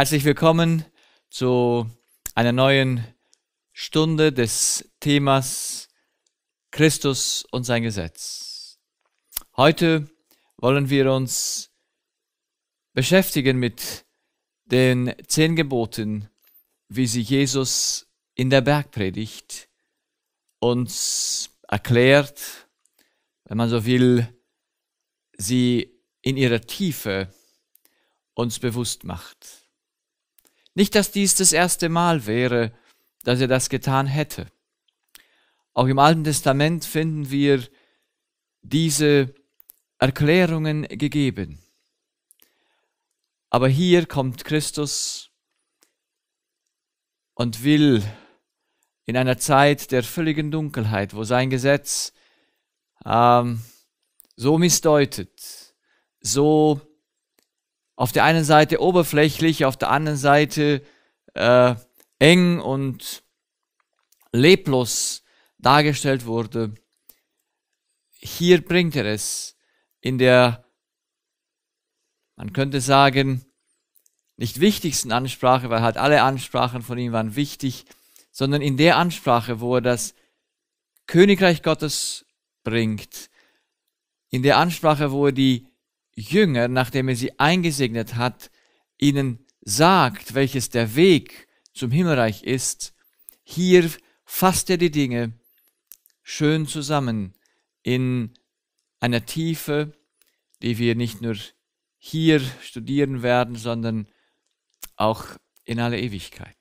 Herzlich willkommen zu einer neuen Stunde des Themas Christus und sein Gesetz. Heute wollen wir uns beschäftigen mit den zehn Geboten, wie sie Jesus in der Bergpredigt uns erklärt, wenn man so will, sie in ihrer Tiefe uns bewusst macht. Nicht, dass dies das erste Mal wäre, dass er das getan hätte. Auch im Alten Testament finden wir diese Erklärungen gegeben. Aber hier kommt Christus und will in einer Zeit der völligen Dunkelheit, wo sein Gesetz ähm, so missdeutet, so auf der einen Seite oberflächlich, auf der anderen Seite äh, eng und leblos dargestellt wurde. Hier bringt er es in der, man könnte sagen, nicht wichtigsten Ansprache, weil halt alle Ansprachen von ihm waren wichtig, sondern in der Ansprache, wo er das Königreich Gottes bringt, in der Ansprache, wo er die Jünger, nachdem er sie eingesegnet hat, ihnen sagt, welches der Weg zum Himmelreich ist, hier fasst er die Dinge schön zusammen in einer Tiefe, die wir nicht nur hier studieren werden, sondern auch in alle Ewigkeit.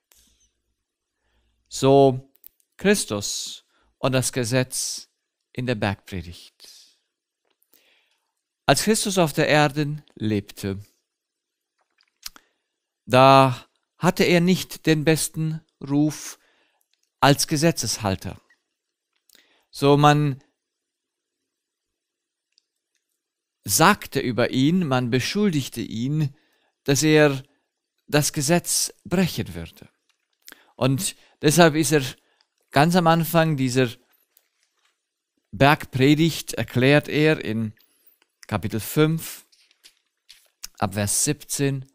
So Christus und das Gesetz in der Bergpredigt als Christus auf der Erde lebte, da hatte er nicht den besten Ruf als Gesetzeshalter. So man sagte über ihn, man beschuldigte ihn, dass er das Gesetz brechen würde. Und deshalb ist er ganz am Anfang dieser Bergpredigt, erklärt er in Kapitel 5, Abvers 17.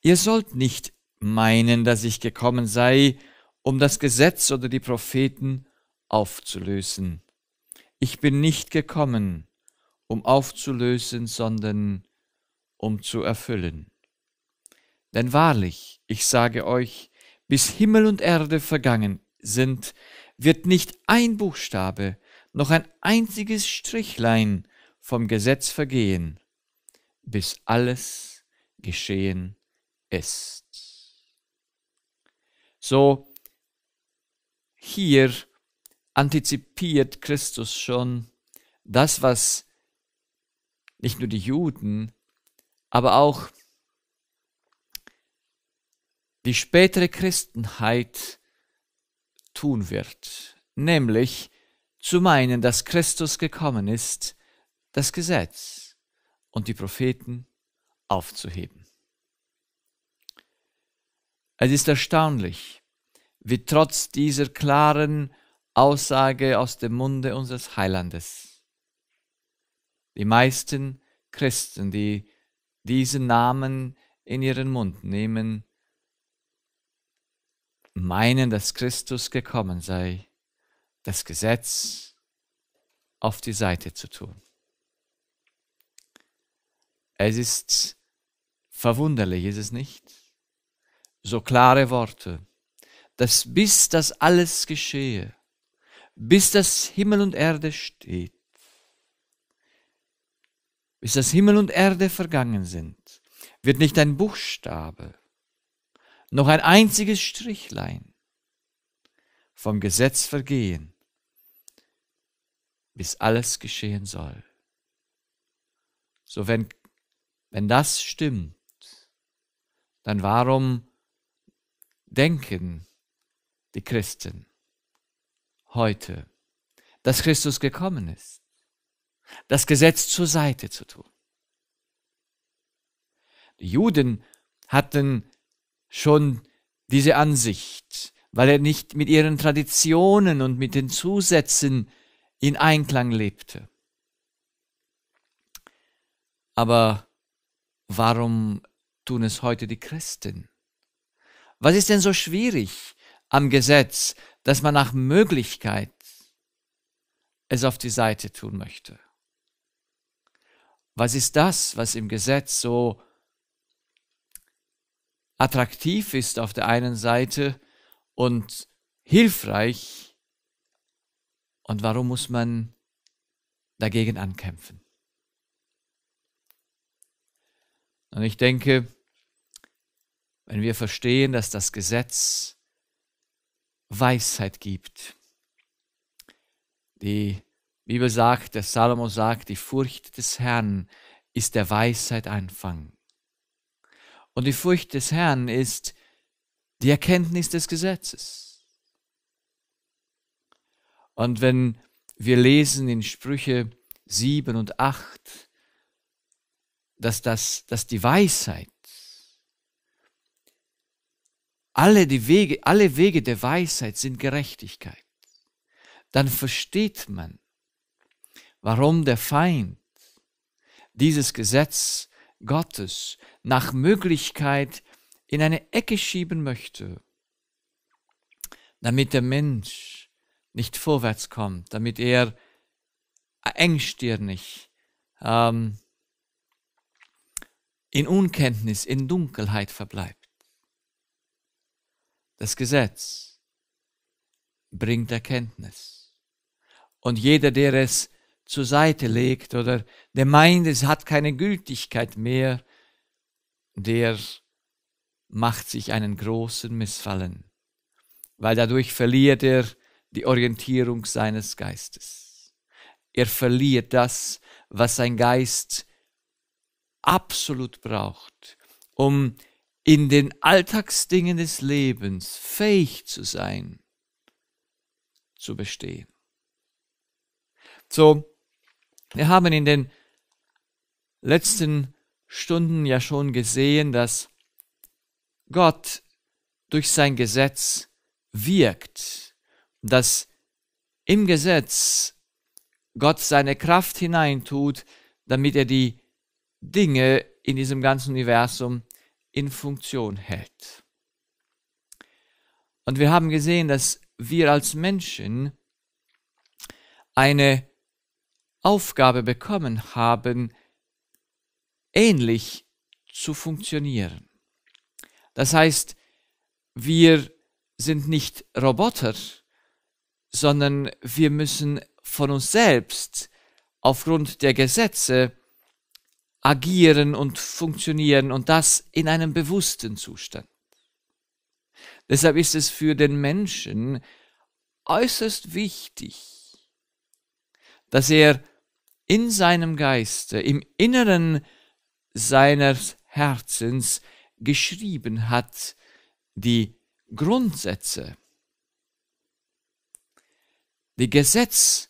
Ihr sollt nicht meinen, dass ich gekommen sei, um das Gesetz oder die Propheten aufzulösen. Ich bin nicht gekommen, um aufzulösen, sondern um zu erfüllen. Denn wahrlich, ich sage euch, bis Himmel und Erde vergangen sind, wird nicht ein Buchstabe, noch ein einziges Strichlein vom Gesetz vergehen, bis alles geschehen ist. So hier antizipiert Christus schon das, was nicht nur die Juden, aber auch die spätere Christenheit tun wird, nämlich zu meinen, dass Christus gekommen ist, das Gesetz und die Propheten aufzuheben. Es ist erstaunlich, wie trotz dieser klaren Aussage aus dem Munde unseres Heilandes die meisten Christen, die diesen Namen in ihren Mund nehmen, meinen, dass Christus gekommen sei, das Gesetz auf die Seite zu tun. Es ist verwunderlich, ist es nicht? So klare Worte, dass bis das alles geschehe, bis das Himmel und Erde steht, bis das Himmel und Erde vergangen sind, wird nicht ein Buchstabe, noch ein einziges Strichlein vom Gesetz vergehen, bis alles geschehen soll. So wenn wenn das stimmt, dann warum denken die Christen heute, dass Christus gekommen ist, das Gesetz zur Seite zu tun? Die Juden hatten schon diese Ansicht, weil er nicht mit ihren Traditionen und mit den Zusätzen in Einklang lebte. Aber Warum tun es heute die Christen? Was ist denn so schwierig am Gesetz, dass man nach Möglichkeit es auf die Seite tun möchte? Was ist das, was im Gesetz so attraktiv ist auf der einen Seite und hilfreich? Und warum muss man dagegen ankämpfen? Und ich denke, wenn wir verstehen, dass das Gesetz Weisheit gibt, die Bibel sagt, der Salomo sagt, die Furcht des Herrn ist der Weisheit Anfang. Und die Furcht des Herrn ist die Erkenntnis des Gesetzes. Und wenn wir lesen in Sprüche 7 und 8, dass, das, dass die Weisheit, alle, die Wege, alle Wege der Weisheit sind Gerechtigkeit, dann versteht man, warum der Feind dieses Gesetz Gottes nach Möglichkeit in eine Ecke schieben möchte, damit der Mensch nicht vorwärts kommt, damit er engstirnig ähm, in Unkenntnis, in Dunkelheit verbleibt. Das Gesetz bringt Erkenntnis. Und jeder, der es zur Seite legt oder der meint, es hat keine Gültigkeit mehr, der macht sich einen großen Missfallen, weil dadurch verliert er die Orientierung seines Geistes. Er verliert das, was sein Geist absolut braucht, um in den Alltagsdingen des Lebens fähig zu sein, zu bestehen. So, wir haben in den letzten Stunden ja schon gesehen, dass Gott durch sein Gesetz wirkt, dass im Gesetz Gott seine Kraft hineintut, damit er die Dinge in diesem ganzen Universum in Funktion hält. Und wir haben gesehen, dass wir als Menschen eine Aufgabe bekommen haben, ähnlich zu funktionieren. Das heißt, wir sind nicht Roboter, sondern wir müssen von uns selbst aufgrund der Gesetze agieren und funktionieren und das in einem bewussten Zustand. Deshalb ist es für den Menschen äußerst wichtig, dass er in seinem Geiste, im Inneren seines Herzens geschrieben hat, die Grundsätze, die Gesetz,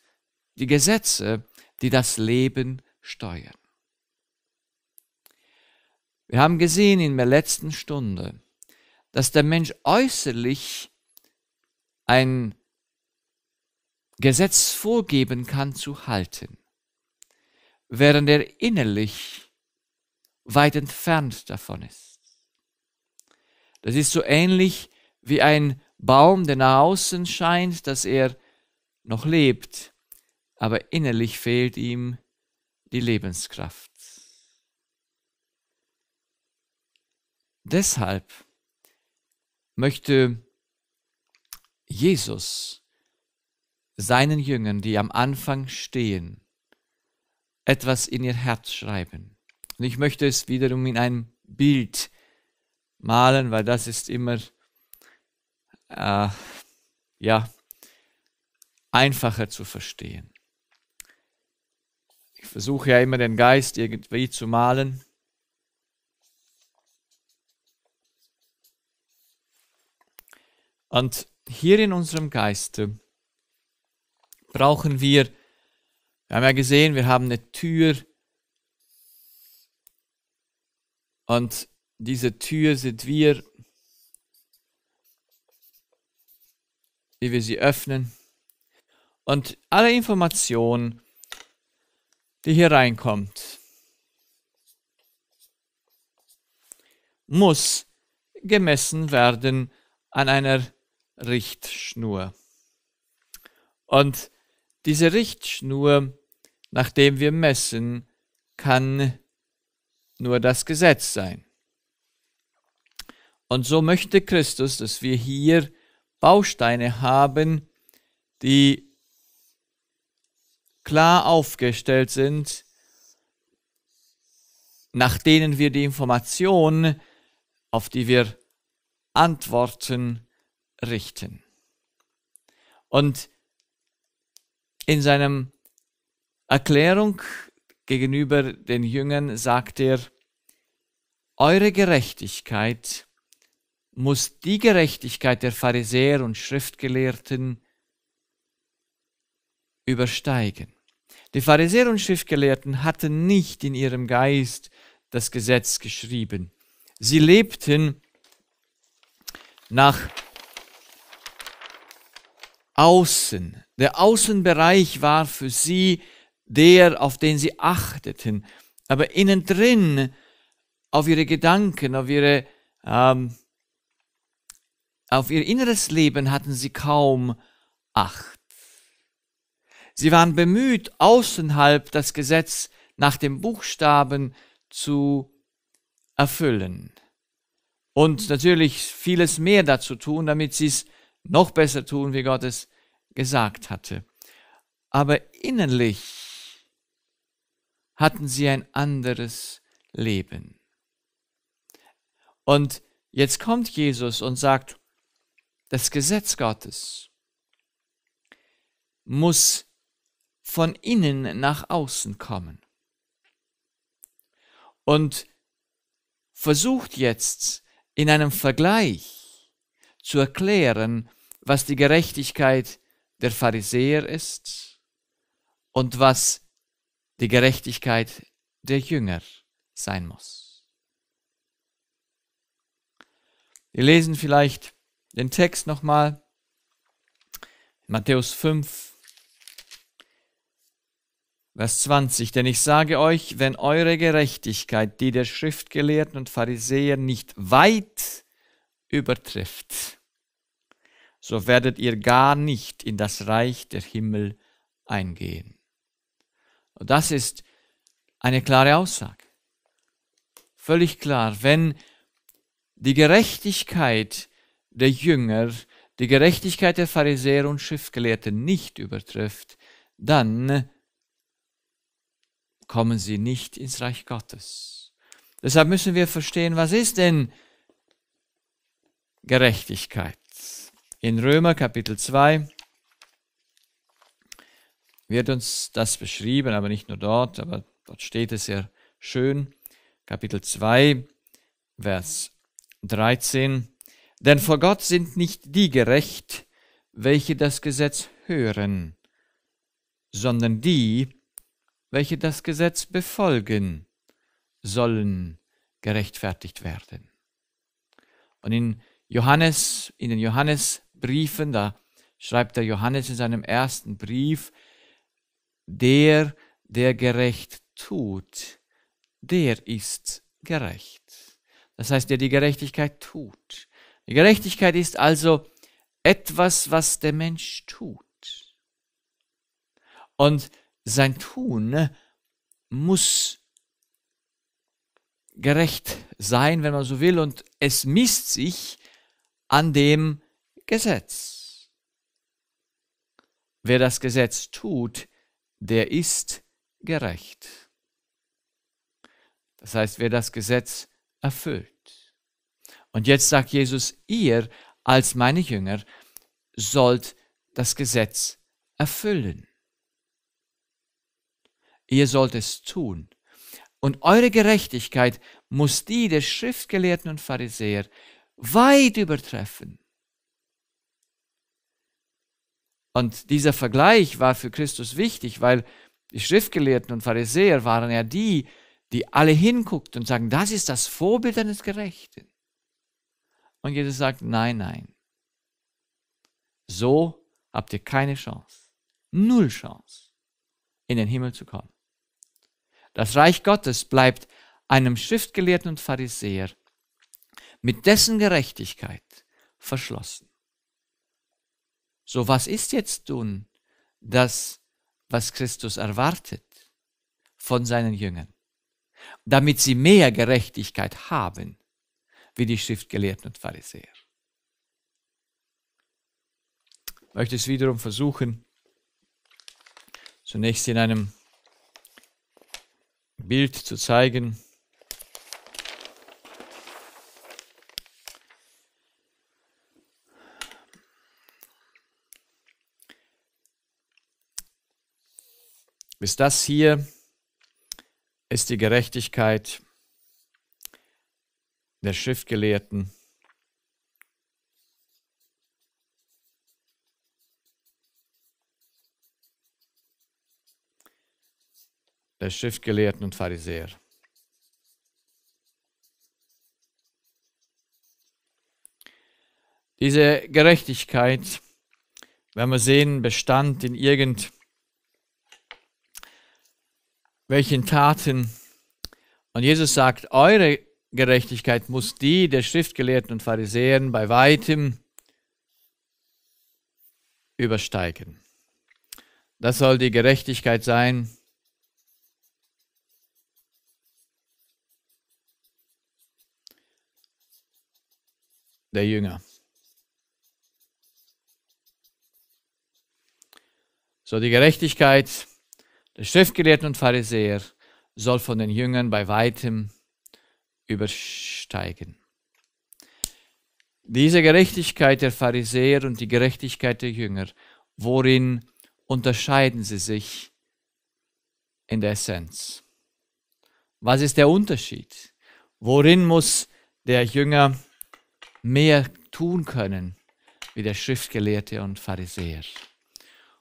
die Gesetze, die das Leben steuern. Wir haben gesehen in der letzten Stunde, dass der Mensch äußerlich ein Gesetz vorgeben kann zu halten, während er innerlich weit entfernt davon ist. Das ist so ähnlich wie ein Baum, der nach außen scheint, dass er noch lebt, aber innerlich fehlt ihm die Lebenskraft. Deshalb möchte Jesus seinen Jüngern, die am Anfang stehen, etwas in ihr Herz schreiben. Und ich möchte es wiederum in ein Bild malen, weil das ist immer äh, ja einfacher zu verstehen. Ich versuche ja immer den Geist irgendwie zu malen. Und hier in unserem Geiste brauchen wir, wir haben ja gesehen, wir haben eine Tür und diese Tür sind wir, wie wir sie öffnen. Und alle Informationen, die hier reinkommt, muss gemessen werden an einer Richtschnur. Und diese Richtschnur, nachdem wir messen, kann nur das Gesetz sein. Und so möchte Christus, dass wir hier Bausteine haben, die klar aufgestellt sind, nach denen wir die Information, auf die wir antworten, richten. Und in seinem Erklärung gegenüber den Jüngern sagt er, eure Gerechtigkeit muss die Gerechtigkeit der Pharisäer und Schriftgelehrten übersteigen. Die Pharisäer und Schriftgelehrten hatten nicht in ihrem Geist das Gesetz geschrieben. Sie lebten nach Außen. Der Außenbereich war für sie der, auf den sie achteten. Aber innen drin, auf ihre Gedanken, auf ihre, ähm, auf ihr inneres Leben hatten sie kaum Acht. Sie waren bemüht, außenhalb das Gesetz nach dem Buchstaben zu erfüllen. Und natürlich vieles mehr dazu tun, damit sie es noch besser tun, wie Gott es gesagt hatte. Aber innerlich hatten sie ein anderes Leben. Und jetzt kommt Jesus und sagt, das Gesetz Gottes muss von innen nach außen kommen. Und versucht jetzt in einem Vergleich zu erklären, was die Gerechtigkeit der Pharisäer ist und was die Gerechtigkeit der Jünger sein muss. Wir lesen vielleicht den Text nochmal. Matthäus 5, Vers 20. Denn ich sage euch, wenn eure Gerechtigkeit, die der Schriftgelehrten und Pharisäer, nicht weit übertrifft, so werdet ihr gar nicht in das Reich der Himmel eingehen. Und das ist eine klare Aussage. Völlig klar, wenn die Gerechtigkeit der Jünger die Gerechtigkeit der Pharisäer und Schriftgelehrten nicht übertrifft, dann kommen sie nicht ins Reich Gottes. Deshalb müssen wir verstehen, was ist denn Gerechtigkeit. In Römer Kapitel 2 wird uns das beschrieben, aber nicht nur dort, aber dort steht es sehr schön. Kapitel 2, Vers 13. Denn vor Gott sind nicht die gerecht, welche das Gesetz hören, sondern die, welche das Gesetz befolgen, sollen gerechtfertigt werden. Und in Johannes, in den Johannesbriefen, da schreibt der Johannes in seinem ersten Brief, der, der gerecht tut, der ist gerecht. Das heißt, der die Gerechtigkeit tut. Die Gerechtigkeit ist also etwas, was der Mensch tut. Und sein Tun muss gerecht sein, wenn man so will, und es misst sich an dem Gesetz. Wer das Gesetz tut, der ist gerecht. Das heißt, wer das Gesetz erfüllt. Und jetzt sagt Jesus, ihr als meine Jünger sollt das Gesetz erfüllen. Ihr sollt es tun. Und eure Gerechtigkeit muss die der Schriftgelehrten und Pharisäer weit übertreffen. Und dieser Vergleich war für Christus wichtig, weil die Schriftgelehrten und Pharisäer waren ja die, die alle hinguckten und sagen, das ist das Vorbild eines Gerechten. Und Jesus sagt, nein, nein. So habt ihr keine Chance, null Chance, in den Himmel zu kommen. Das Reich Gottes bleibt einem Schriftgelehrten und Pharisäer mit dessen Gerechtigkeit verschlossen. So, was ist jetzt nun das, was Christus erwartet von seinen Jüngern? Damit sie mehr Gerechtigkeit haben, wie die Schriftgelehrten und Pharisäer. Ich möchte es wiederum versuchen, zunächst in einem Bild zu zeigen, Bis das hier ist die Gerechtigkeit der Schriftgelehrten. der Schriftgelehrten und Pharisäer. Diese Gerechtigkeit, wenn wir sehen, bestand in irgendeinem welchen Taten. Und Jesus sagt, eure Gerechtigkeit muss die der Schriftgelehrten und Pharisäern bei weitem übersteigen. Das soll die Gerechtigkeit sein, der Jünger. So die Gerechtigkeit der Schriftgelehrten und Pharisäer soll von den Jüngern bei weitem übersteigen. Diese Gerechtigkeit der Pharisäer und die Gerechtigkeit der Jünger, worin unterscheiden sie sich in der Essenz? Was ist der Unterschied? Worin muss der Jünger mehr tun können wie der Schriftgelehrte und Pharisäer?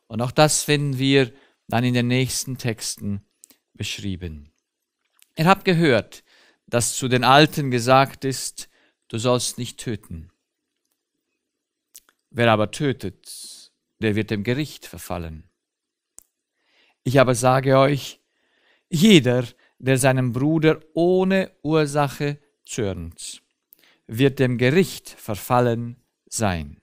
Und auch das finden wir dann in den nächsten Texten beschrieben. Ihr habt gehört, dass zu den Alten gesagt ist, du sollst nicht töten. Wer aber tötet, der wird dem Gericht verfallen. Ich aber sage euch, jeder, der seinem Bruder ohne Ursache zürnt, wird dem Gericht verfallen sein.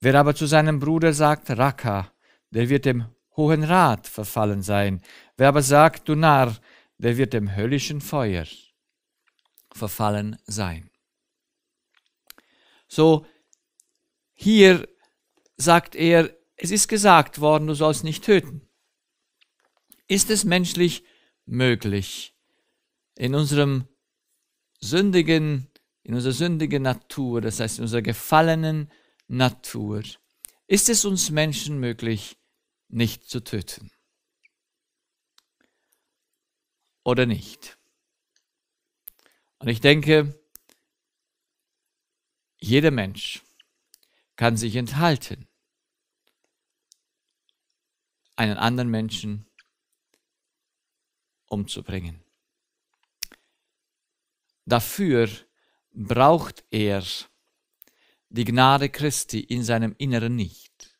Wer aber zu seinem Bruder sagt, Raka, der wird dem Hohen Rat verfallen sein. Wer aber sagt, du Narr, der wird dem höllischen Feuer verfallen sein. So, hier sagt er, es ist gesagt worden, du sollst nicht töten. Ist es menschlich möglich, in unserem sündigen, in unserer sündigen Natur, das heißt in unserer gefallenen Natur, ist es uns Menschen möglich, nicht zu töten. Oder nicht? Und ich denke, jeder Mensch kann sich enthalten, einen anderen Menschen umzubringen. Dafür braucht er die Gnade Christi in seinem Inneren nicht.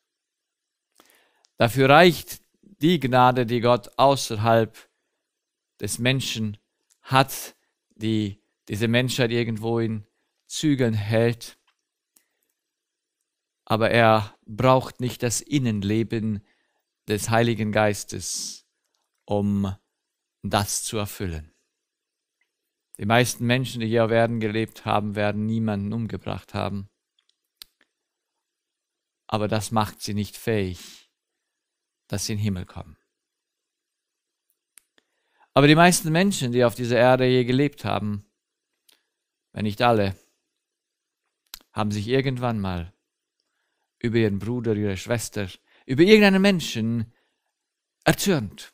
Dafür reicht die Gnade, die Gott außerhalb des Menschen hat, die diese Menschheit irgendwo in Zügeln hält. Aber er braucht nicht das Innenleben des Heiligen Geistes, um das zu erfüllen. Die meisten Menschen, die hier auf Erden gelebt haben, werden niemanden umgebracht haben. Aber das macht sie nicht fähig, dass sie in den Himmel kommen. Aber die meisten Menschen, die auf dieser Erde je gelebt haben, wenn nicht alle, haben sich irgendwann mal über ihren Bruder, ihre Schwester, über irgendeinen Menschen erzürnt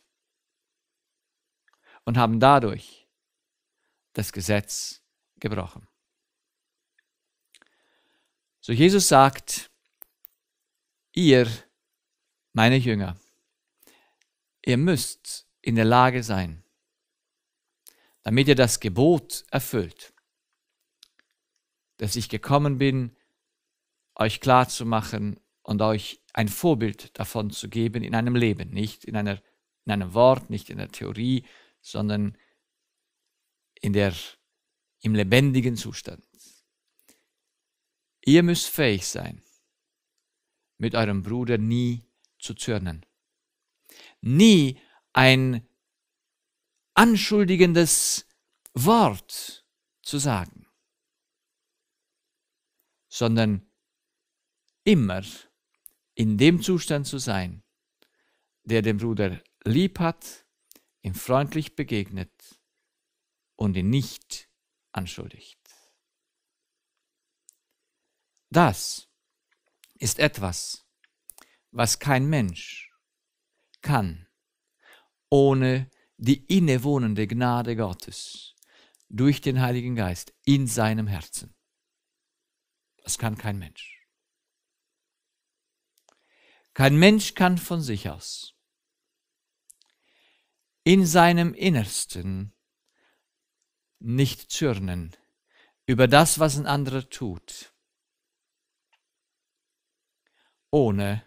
und haben dadurch das Gesetz gebrochen. So Jesus sagt, ihr, meine Jünger, Ihr müsst in der Lage sein, damit ihr das Gebot erfüllt, dass ich gekommen bin, euch klarzumachen und euch ein Vorbild davon zu geben in einem Leben, nicht in, einer, in einem Wort, nicht in der Theorie, sondern in der, im lebendigen Zustand. Ihr müsst fähig sein, mit eurem Bruder nie zu zürnen nie ein anschuldigendes Wort zu sagen, sondern immer in dem Zustand zu sein, der dem Bruder lieb hat, ihm freundlich begegnet und ihn nicht anschuldigt. Das ist etwas, was kein Mensch kann, ohne die innewohnende Gnade Gottes durch den Heiligen Geist in seinem Herzen. Das kann kein Mensch. Kein Mensch kann von sich aus in seinem Innersten nicht zürnen über das, was ein anderer tut, ohne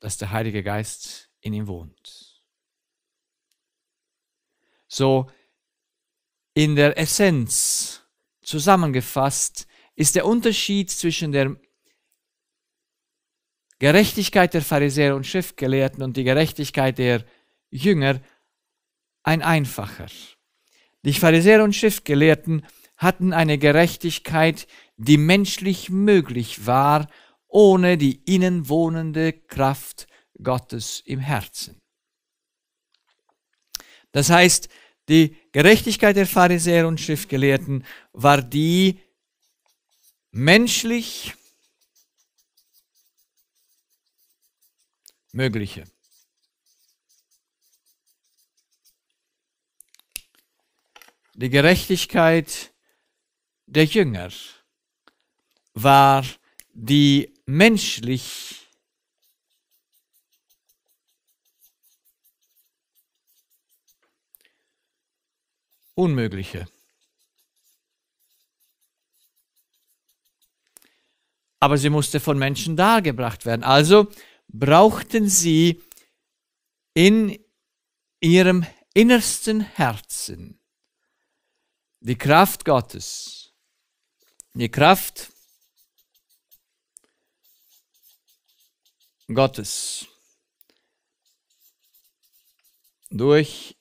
dass der Heilige Geist in ihm wohnt. So in der Essenz zusammengefasst ist der Unterschied zwischen der Gerechtigkeit der Pharisäer und Schriftgelehrten und die Gerechtigkeit der Jünger ein einfacher. Die Pharisäer und Schriftgelehrten hatten eine Gerechtigkeit, die menschlich möglich war ohne die innen wohnende Kraft Gottes im Herzen. Das heißt, die Gerechtigkeit der Pharisäer und Schriftgelehrten war die menschlich mögliche. Die Gerechtigkeit der Jünger war die menschlich Unmögliche. Aber sie musste von Menschen dargebracht werden. Also brauchten sie in ihrem innersten Herzen die Kraft Gottes, die Kraft Gottes durch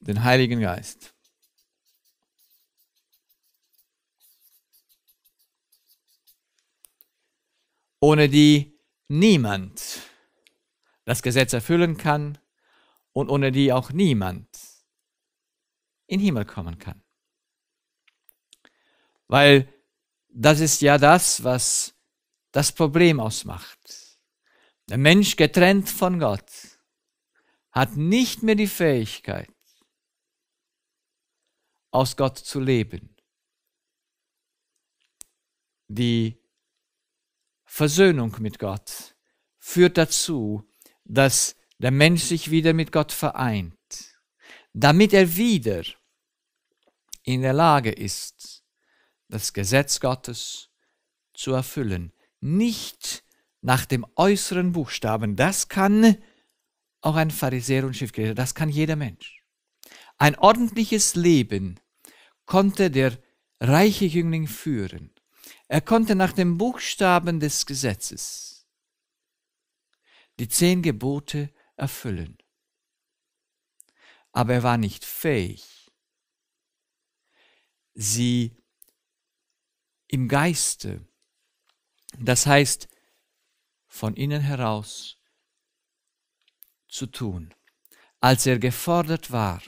den Heiligen Geist. ohne die niemand das Gesetz erfüllen kann und ohne die auch niemand in den Himmel kommen kann. Weil das ist ja das, was das Problem ausmacht. Der Mensch getrennt von Gott hat nicht mehr die Fähigkeit, aus Gott zu leben. Die Versöhnung mit Gott führt dazu, dass der Mensch sich wieder mit Gott vereint, damit er wieder in der Lage ist, das Gesetz Gottes zu erfüllen nicht nach dem äußeren Buchstaben. Das kann auch ein Pharisäer und Schriftgelehrter, das kann jeder Mensch. Ein ordentliches Leben konnte der reiche Jüngling führen. Er konnte nach dem Buchstaben des Gesetzes die zehn Gebote erfüllen. Aber er war nicht fähig, sie im Geiste das heißt, von innen heraus zu tun, als er gefordert war,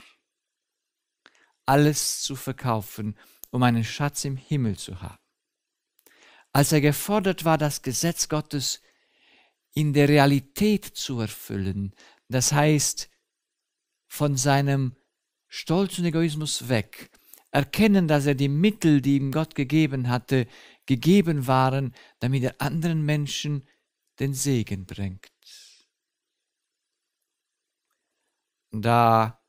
alles zu verkaufen, um einen Schatz im Himmel zu haben. Als er gefordert war, das Gesetz Gottes in der Realität zu erfüllen, das heißt, von seinem stolzen Egoismus weg, erkennen, dass er die Mittel, die ihm Gott gegeben hatte, gegeben waren, damit er anderen Menschen den Segen bringt. Da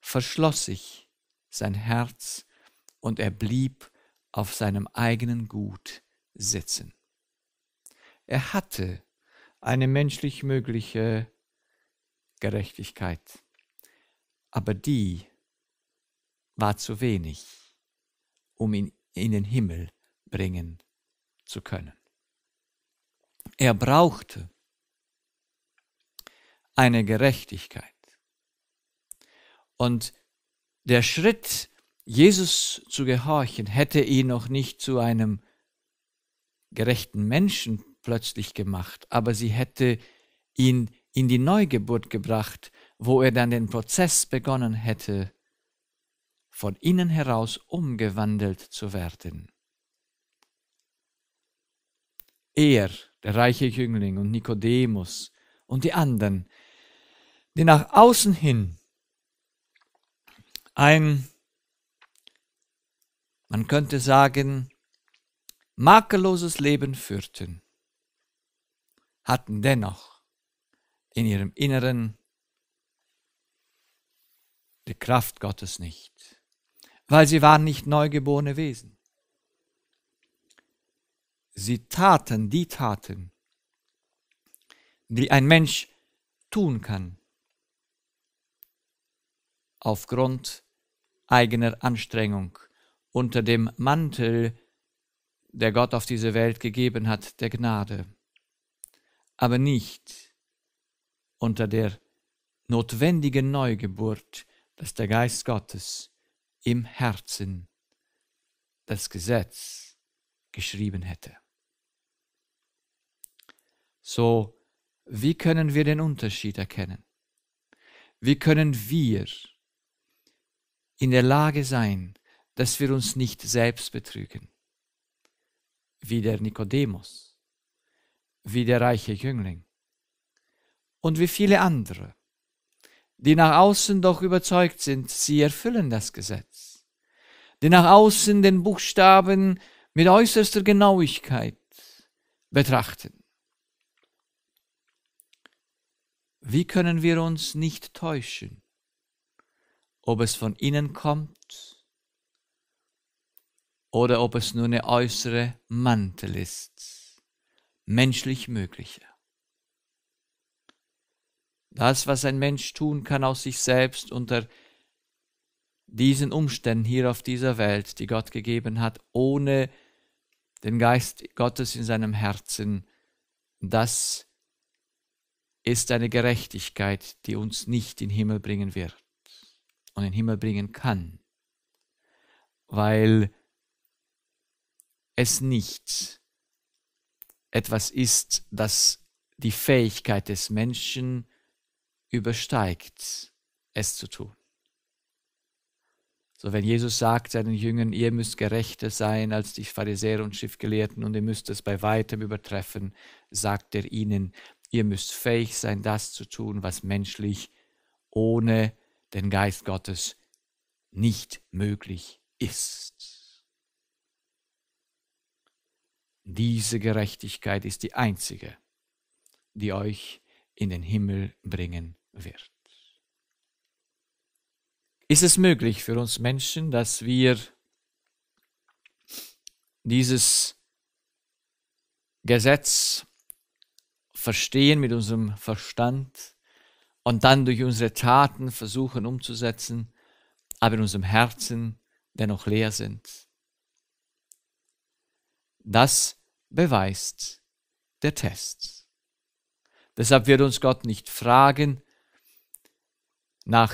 verschloss sich sein Herz und er blieb auf seinem eigenen Gut sitzen. Er hatte eine menschlich mögliche Gerechtigkeit, aber die war zu wenig, um ihn in den Himmel zu bringen zu können. Er brauchte eine Gerechtigkeit. Und der Schritt, Jesus zu gehorchen, hätte ihn noch nicht zu einem gerechten Menschen plötzlich gemacht, aber sie hätte ihn in die Neugeburt gebracht, wo er dann den Prozess begonnen hätte, von innen heraus umgewandelt zu werden er, der reiche Jüngling und Nikodemus und die anderen, die nach außen hin ein, man könnte sagen, makelloses Leben führten, hatten dennoch in ihrem Inneren die Kraft Gottes nicht, weil sie waren nicht neugeborene Wesen. Sie taten die Taten, die ein Mensch tun kann, aufgrund eigener Anstrengung, unter dem Mantel, der Gott auf diese Welt gegeben hat, der Gnade, aber nicht unter der notwendigen Neugeburt, dass der Geist Gottes im Herzen das Gesetz geschrieben hätte. So, wie können wir den Unterschied erkennen? Wie können wir in der Lage sein, dass wir uns nicht selbst betrügen? Wie der Nikodemus, wie der reiche Jüngling und wie viele andere, die nach außen doch überzeugt sind, sie erfüllen das Gesetz, die nach außen den Buchstaben mit äußerster Genauigkeit betrachten Wie können wir uns nicht täuschen, ob es von innen kommt oder ob es nur eine äußere Mantel ist, menschlich mögliche? Das, was ein Mensch tun kann aus sich selbst unter diesen Umständen hier auf dieser Welt, die Gott gegeben hat, ohne den Geist Gottes in seinem Herzen, das ist ist eine Gerechtigkeit, die uns nicht in den Himmel bringen wird und in den Himmel bringen kann, weil es nicht etwas ist, das die Fähigkeit des Menschen übersteigt, es zu tun. So, wenn Jesus sagt seinen Jüngern, ihr müsst gerechter sein als die Pharisäer und Schiffgelehrten und ihr müsst es bei weitem übertreffen, sagt er ihnen, Ihr müsst fähig sein, das zu tun, was menschlich ohne den Geist Gottes nicht möglich ist. Diese Gerechtigkeit ist die einzige, die euch in den Himmel bringen wird. Ist es möglich für uns Menschen, dass wir dieses Gesetz verstehen mit unserem Verstand und dann durch unsere Taten versuchen umzusetzen, aber in unserem Herzen dennoch leer sind. Das beweist der Test. Deshalb wird uns Gott nicht fragen nach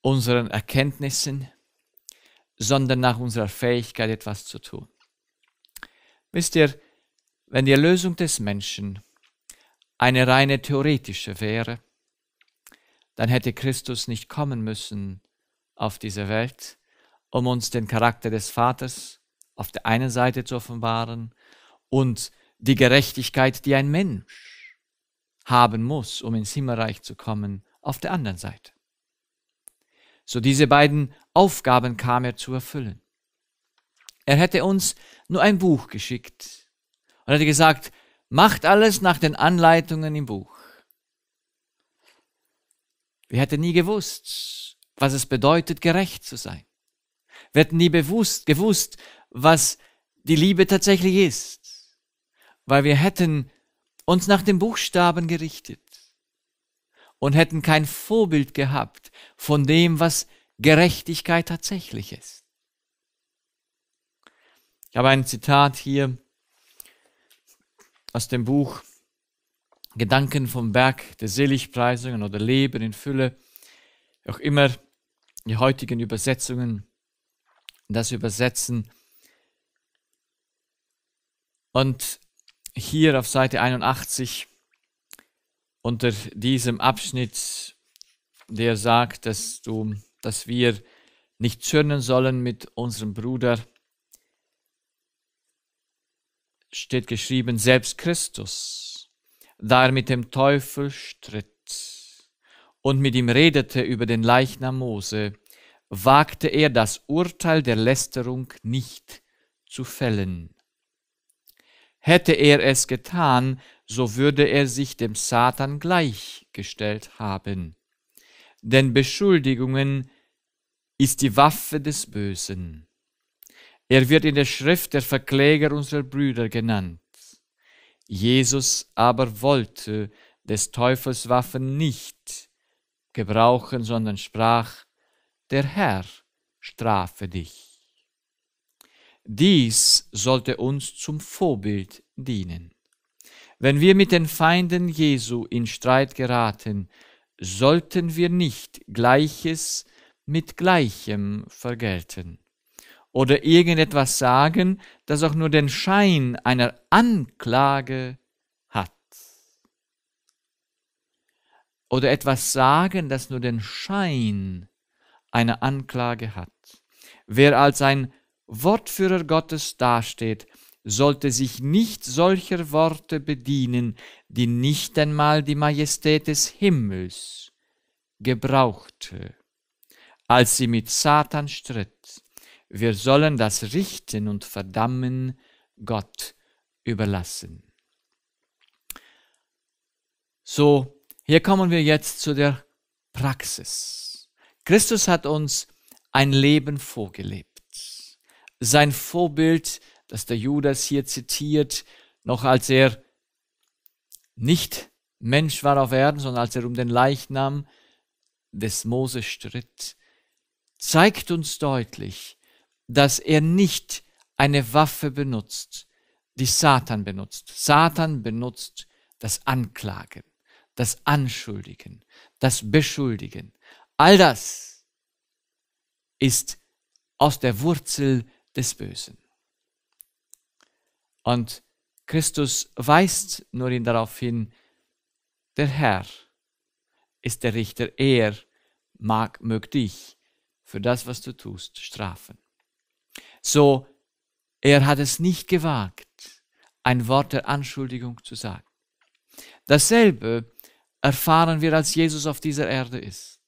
unseren Erkenntnissen, sondern nach unserer Fähigkeit, etwas zu tun. Wisst ihr, wenn die Erlösung des Menschen eine reine theoretische wäre, dann hätte Christus nicht kommen müssen auf diese Welt, um uns den Charakter des Vaters auf der einen Seite zu offenbaren und die Gerechtigkeit, die ein Mensch haben muss, um ins Himmelreich zu kommen, auf der anderen Seite. So diese beiden Aufgaben kam er zu erfüllen. Er hätte uns nur ein Buch geschickt und hätte gesagt, Macht alles nach den Anleitungen im Buch. Wir hätten nie gewusst, was es bedeutet, gerecht zu sein. Wir hätten nie bewusst, gewusst, was die Liebe tatsächlich ist, weil wir hätten uns nach den Buchstaben gerichtet und hätten kein Vorbild gehabt von dem, was Gerechtigkeit tatsächlich ist. Ich habe ein Zitat hier aus dem Buch Gedanken vom Berg der Seligpreisungen oder Leben in Fülle, auch immer die heutigen Übersetzungen, das Übersetzen. Und hier auf Seite 81 unter diesem Abschnitt, der sagt, dass du, dass wir nicht zürnen sollen mit unserem Bruder, steht geschrieben, selbst Christus, da er mit dem Teufel stritt und mit ihm redete über den Leichnam Mose, wagte er das Urteil der Lästerung nicht zu fällen. Hätte er es getan, so würde er sich dem Satan gleichgestellt haben. Denn Beschuldigungen ist die Waffe des Bösen. Er wird in der Schrift der Verkläger unserer Brüder genannt. Jesus aber wollte des Teufels Waffen nicht gebrauchen, sondern sprach, der Herr strafe dich. Dies sollte uns zum Vorbild dienen. Wenn wir mit den Feinden Jesu in Streit geraten, sollten wir nicht Gleiches mit Gleichem vergelten oder irgendetwas sagen, das auch nur den Schein einer Anklage hat. Oder etwas sagen, das nur den Schein einer Anklage hat. Wer als ein Wortführer Gottes dasteht, sollte sich nicht solcher Worte bedienen, die nicht einmal die Majestät des Himmels gebrauchte, als sie mit Satan stritt wir sollen das Richten und Verdammen Gott überlassen. So, hier kommen wir jetzt zu der Praxis. Christus hat uns ein Leben vorgelebt. Sein Vorbild, das der Judas hier zitiert, noch als er nicht Mensch war auf Erden, sondern als er um den Leichnam des Moses stritt, zeigt uns deutlich, dass er nicht eine Waffe benutzt, die Satan benutzt. Satan benutzt das Anklagen, das Anschuldigen, das Beschuldigen. All das ist aus der Wurzel des Bösen. Und Christus weist nur ihn darauf hin, der Herr ist der Richter, er mag, mög dich für das, was du tust, strafen. So, er hat es nicht gewagt, ein Wort der Anschuldigung zu sagen. Dasselbe erfahren wir, als Jesus auf dieser Erde ist.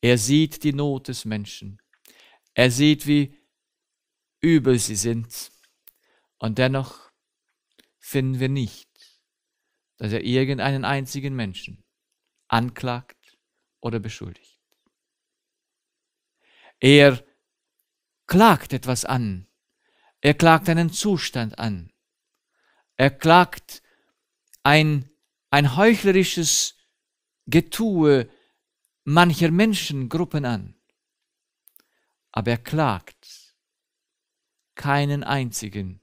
Er sieht die Not des Menschen. Er sieht, wie übel sie sind. Und dennoch finden wir nicht, dass er irgendeinen einzigen Menschen anklagt oder beschuldigt. Er klagt etwas an. Er klagt einen Zustand an. Er klagt ein, ein heuchlerisches Getue mancher Menschengruppen an. Aber er klagt keinen einzigen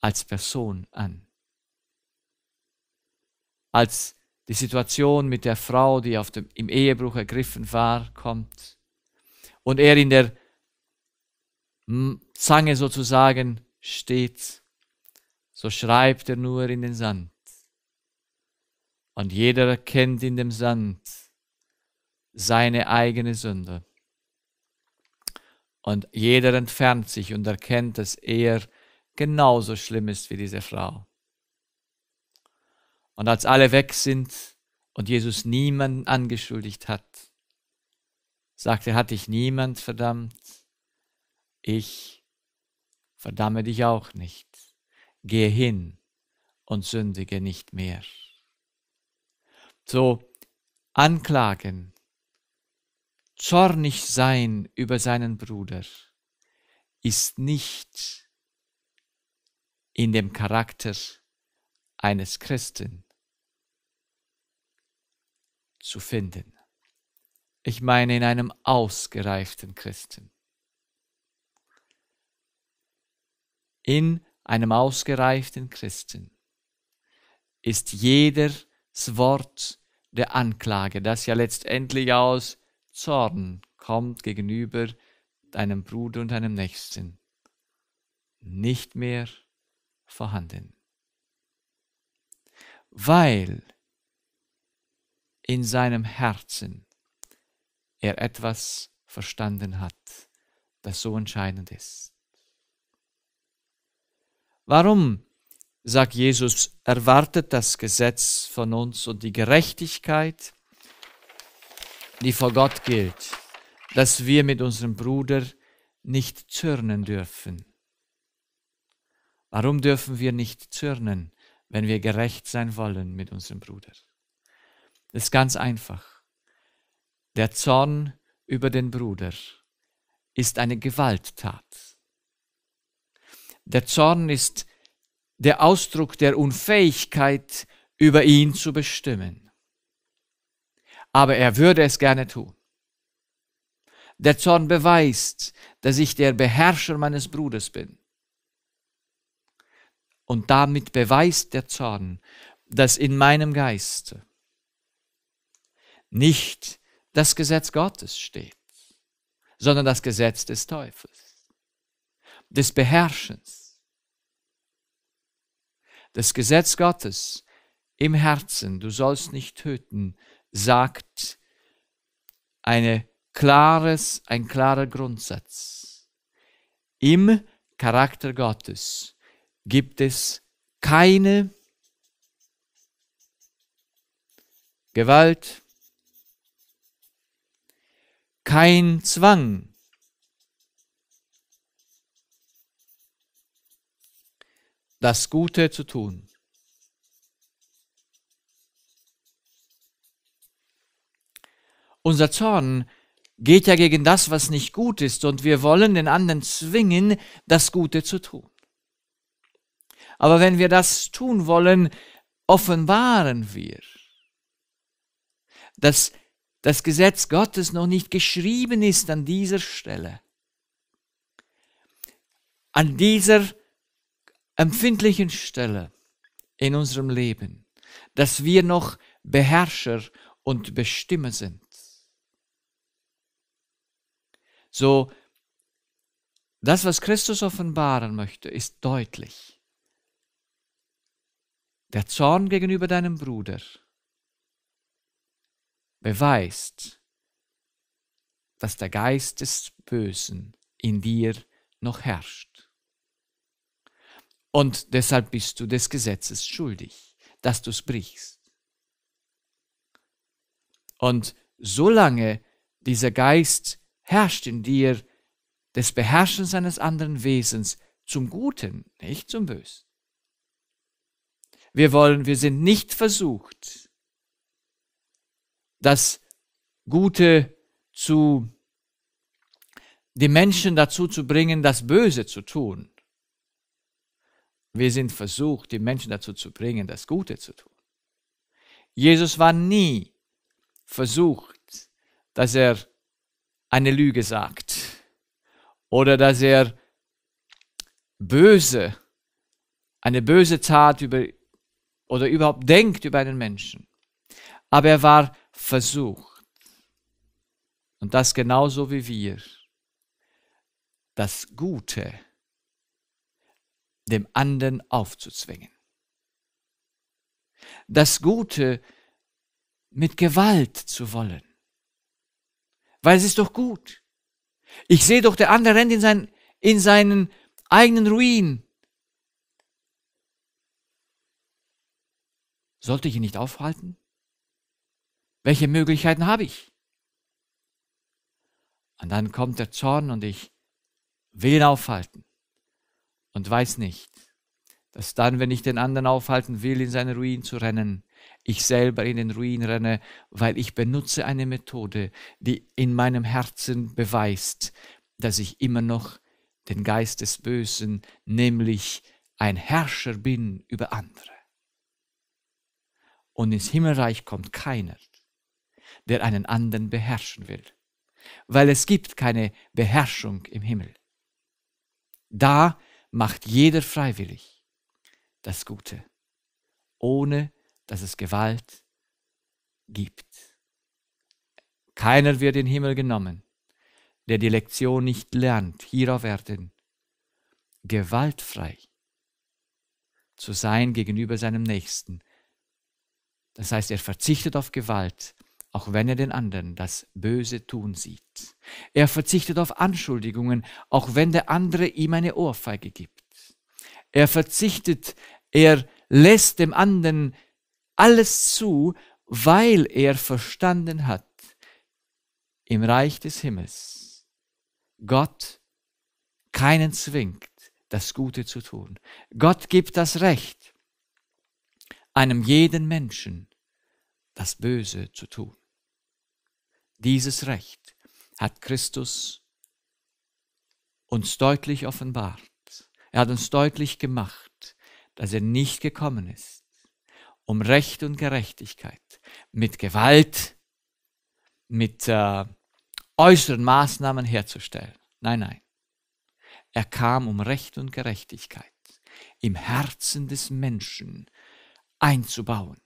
als Person an. Als die Situation mit der Frau, die auf dem, im Ehebruch ergriffen war, kommt, und er in der Zange sozusagen steht, so schreibt er nur in den Sand. Und jeder erkennt in dem Sand seine eigene Sünde. Und jeder entfernt sich und erkennt, dass er genauso schlimm ist wie diese Frau. Und als alle weg sind und Jesus niemanden angeschuldigt hat, sagte, hat dich niemand verdammt, ich verdamme dich auch nicht. Gehe hin und sündige nicht mehr. So anklagen, zornig sein über seinen Bruder ist nicht in dem Charakter eines Christen zu finden. Ich meine in einem ausgereiften Christen. In einem ausgereiften Christen ist jedes Wort der Anklage, das ja letztendlich aus Zorn kommt gegenüber deinem Bruder und deinem Nächsten, nicht mehr vorhanden. Weil in seinem Herzen er etwas verstanden hat, das so entscheidend ist. Warum, sagt Jesus, erwartet das Gesetz von uns und die Gerechtigkeit, die vor Gott gilt, dass wir mit unserem Bruder nicht zürnen dürfen? Warum dürfen wir nicht zürnen, wenn wir gerecht sein wollen mit unserem Bruder? Das ist ganz einfach. Der Zorn über den Bruder ist eine Gewalttat. Der Zorn ist der Ausdruck der Unfähigkeit, über ihn zu bestimmen. Aber er würde es gerne tun. Der Zorn beweist, dass ich der Beherrscher meines Bruders bin. Und damit beweist der Zorn, dass in meinem Geist nicht das Gesetz Gottes steht, sondern das Gesetz des Teufels, des Beherrschens. Das Gesetz Gottes im Herzen, du sollst nicht töten, sagt eine klares, ein klarer Grundsatz. Im Charakter Gottes gibt es keine Gewalt, kein Zwang. Das Gute zu tun. Unser Zorn geht ja gegen das, was nicht gut ist, und wir wollen den anderen zwingen, das Gute zu tun. Aber wenn wir das tun wollen, offenbaren wir, dass das Gesetz Gottes noch nicht geschrieben ist an dieser Stelle. An dieser empfindlichen Stelle in unserem Leben, dass wir noch Beherrscher und Bestimmer sind. So, das, was Christus offenbaren möchte, ist deutlich. Der Zorn gegenüber deinem Bruder beweist, dass der Geist des Bösen in dir noch herrscht. Und deshalb bist du des Gesetzes schuldig, dass du es brichst. Und solange dieser Geist herrscht in dir, des Beherrschens eines anderen Wesens zum Guten, nicht zum Bösen. Wir wollen, wir sind nicht versucht, das Gute zu, die Menschen dazu zu bringen, das Böse zu tun. Wir sind versucht, die Menschen dazu zu bringen, das Gute zu tun. Jesus war nie versucht, dass er eine Lüge sagt oder dass er böse, eine böse Tat über, oder überhaupt denkt über einen Menschen. Aber er war versucht, und das genauso wie wir, das Gute dem anderen aufzuzwingen. Das Gute mit Gewalt zu wollen. Weil es ist doch gut. Ich sehe doch, der andere rennt in, sein, in seinen eigenen Ruin. Sollte ich ihn nicht aufhalten? Welche Möglichkeiten habe ich? Und dann kommt der Zorn und ich will ihn aufhalten und weiß nicht, dass dann, wenn ich den anderen aufhalten will, in seinen Ruin zu rennen, ich selber in den Ruin renne, weil ich benutze eine Methode, die in meinem Herzen beweist, dass ich immer noch den Geist des Bösen, nämlich ein Herrscher bin über andere. Und ins Himmelreich kommt keiner, der einen anderen beherrschen will, weil es gibt keine Beherrschung im Himmel. Da macht jeder freiwillig das Gute, ohne dass es Gewalt gibt. Keiner wird in den Himmel genommen, der die Lektion nicht lernt, hierauf Erden gewaltfrei zu sein gegenüber seinem Nächsten. Das heißt, er verzichtet auf Gewalt, auch wenn er den anderen das Böse tun sieht. Er verzichtet auf Anschuldigungen, auch wenn der andere ihm eine Ohrfeige gibt. Er verzichtet, er lässt dem anderen alles zu, weil er verstanden hat, im Reich des Himmels, Gott keinen zwingt, das Gute zu tun. Gott gibt das Recht, einem jeden Menschen das Böse zu tun. Dieses Recht hat Christus uns deutlich offenbart. Er hat uns deutlich gemacht, dass er nicht gekommen ist, um Recht und Gerechtigkeit mit Gewalt, mit äh, äußeren Maßnahmen herzustellen. Nein, nein. Er kam, um Recht und Gerechtigkeit im Herzen des Menschen einzubauen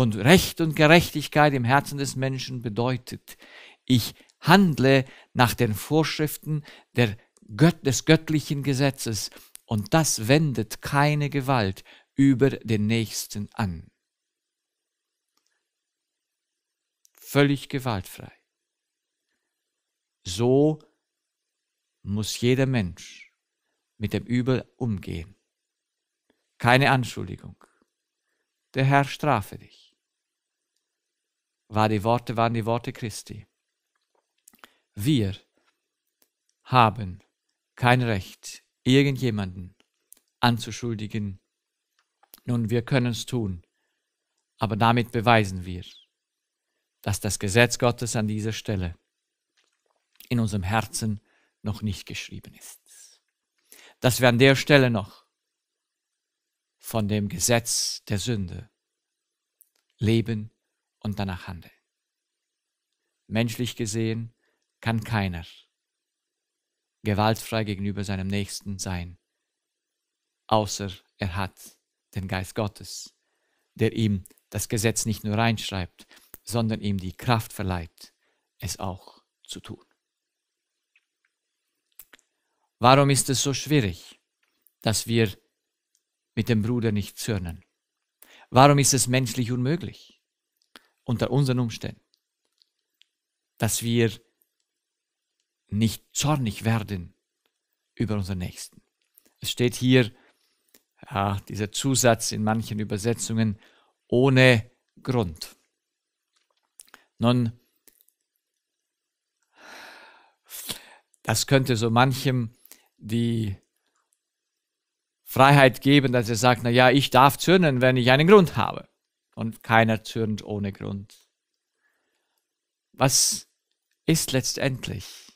und Recht und Gerechtigkeit im Herzen des Menschen bedeutet, ich handle nach den Vorschriften Göt des göttlichen Gesetzes und das wendet keine Gewalt über den Nächsten an. Völlig gewaltfrei. So muss jeder Mensch mit dem Übel umgehen. Keine Anschuldigung. Der Herr strafe dich war die Worte, waren die Worte Christi. Wir haben kein Recht, irgendjemanden anzuschuldigen. Nun, wir können es tun, aber damit beweisen wir, dass das Gesetz Gottes an dieser Stelle in unserem Herzen noch nicht geschrieben ist. Dass wir an der Stelle noch von dem Gesetz der Sünde leben und danach handeln. Menschlich gesehen kann keiner gewaltfrei gegenüber seinem Nächsten sein, außer er hat den Geist Gottes, der ihm das Gesetz nicht nur reinschreibt, sondern ihm die Kraft verleiht, es auch zu tun. Warum ist es so schwierig, dass wir mit dem Bruder nicht zürnen? Warum ist es menschlich unmöglich? unter unseren Umständen, dass wir nicht zornig werden über unseren Nächsten. Es steht hier ah, dieser Zusatz in manchen Übersetzungen ohne Grund. Nun, das könnte so manchem die Freiheit geben, dass er sagt, na ja, ich darf zürnen, wenn ich einen Grund habe und keiner zürnt ohne Grund. Was ist letztendlich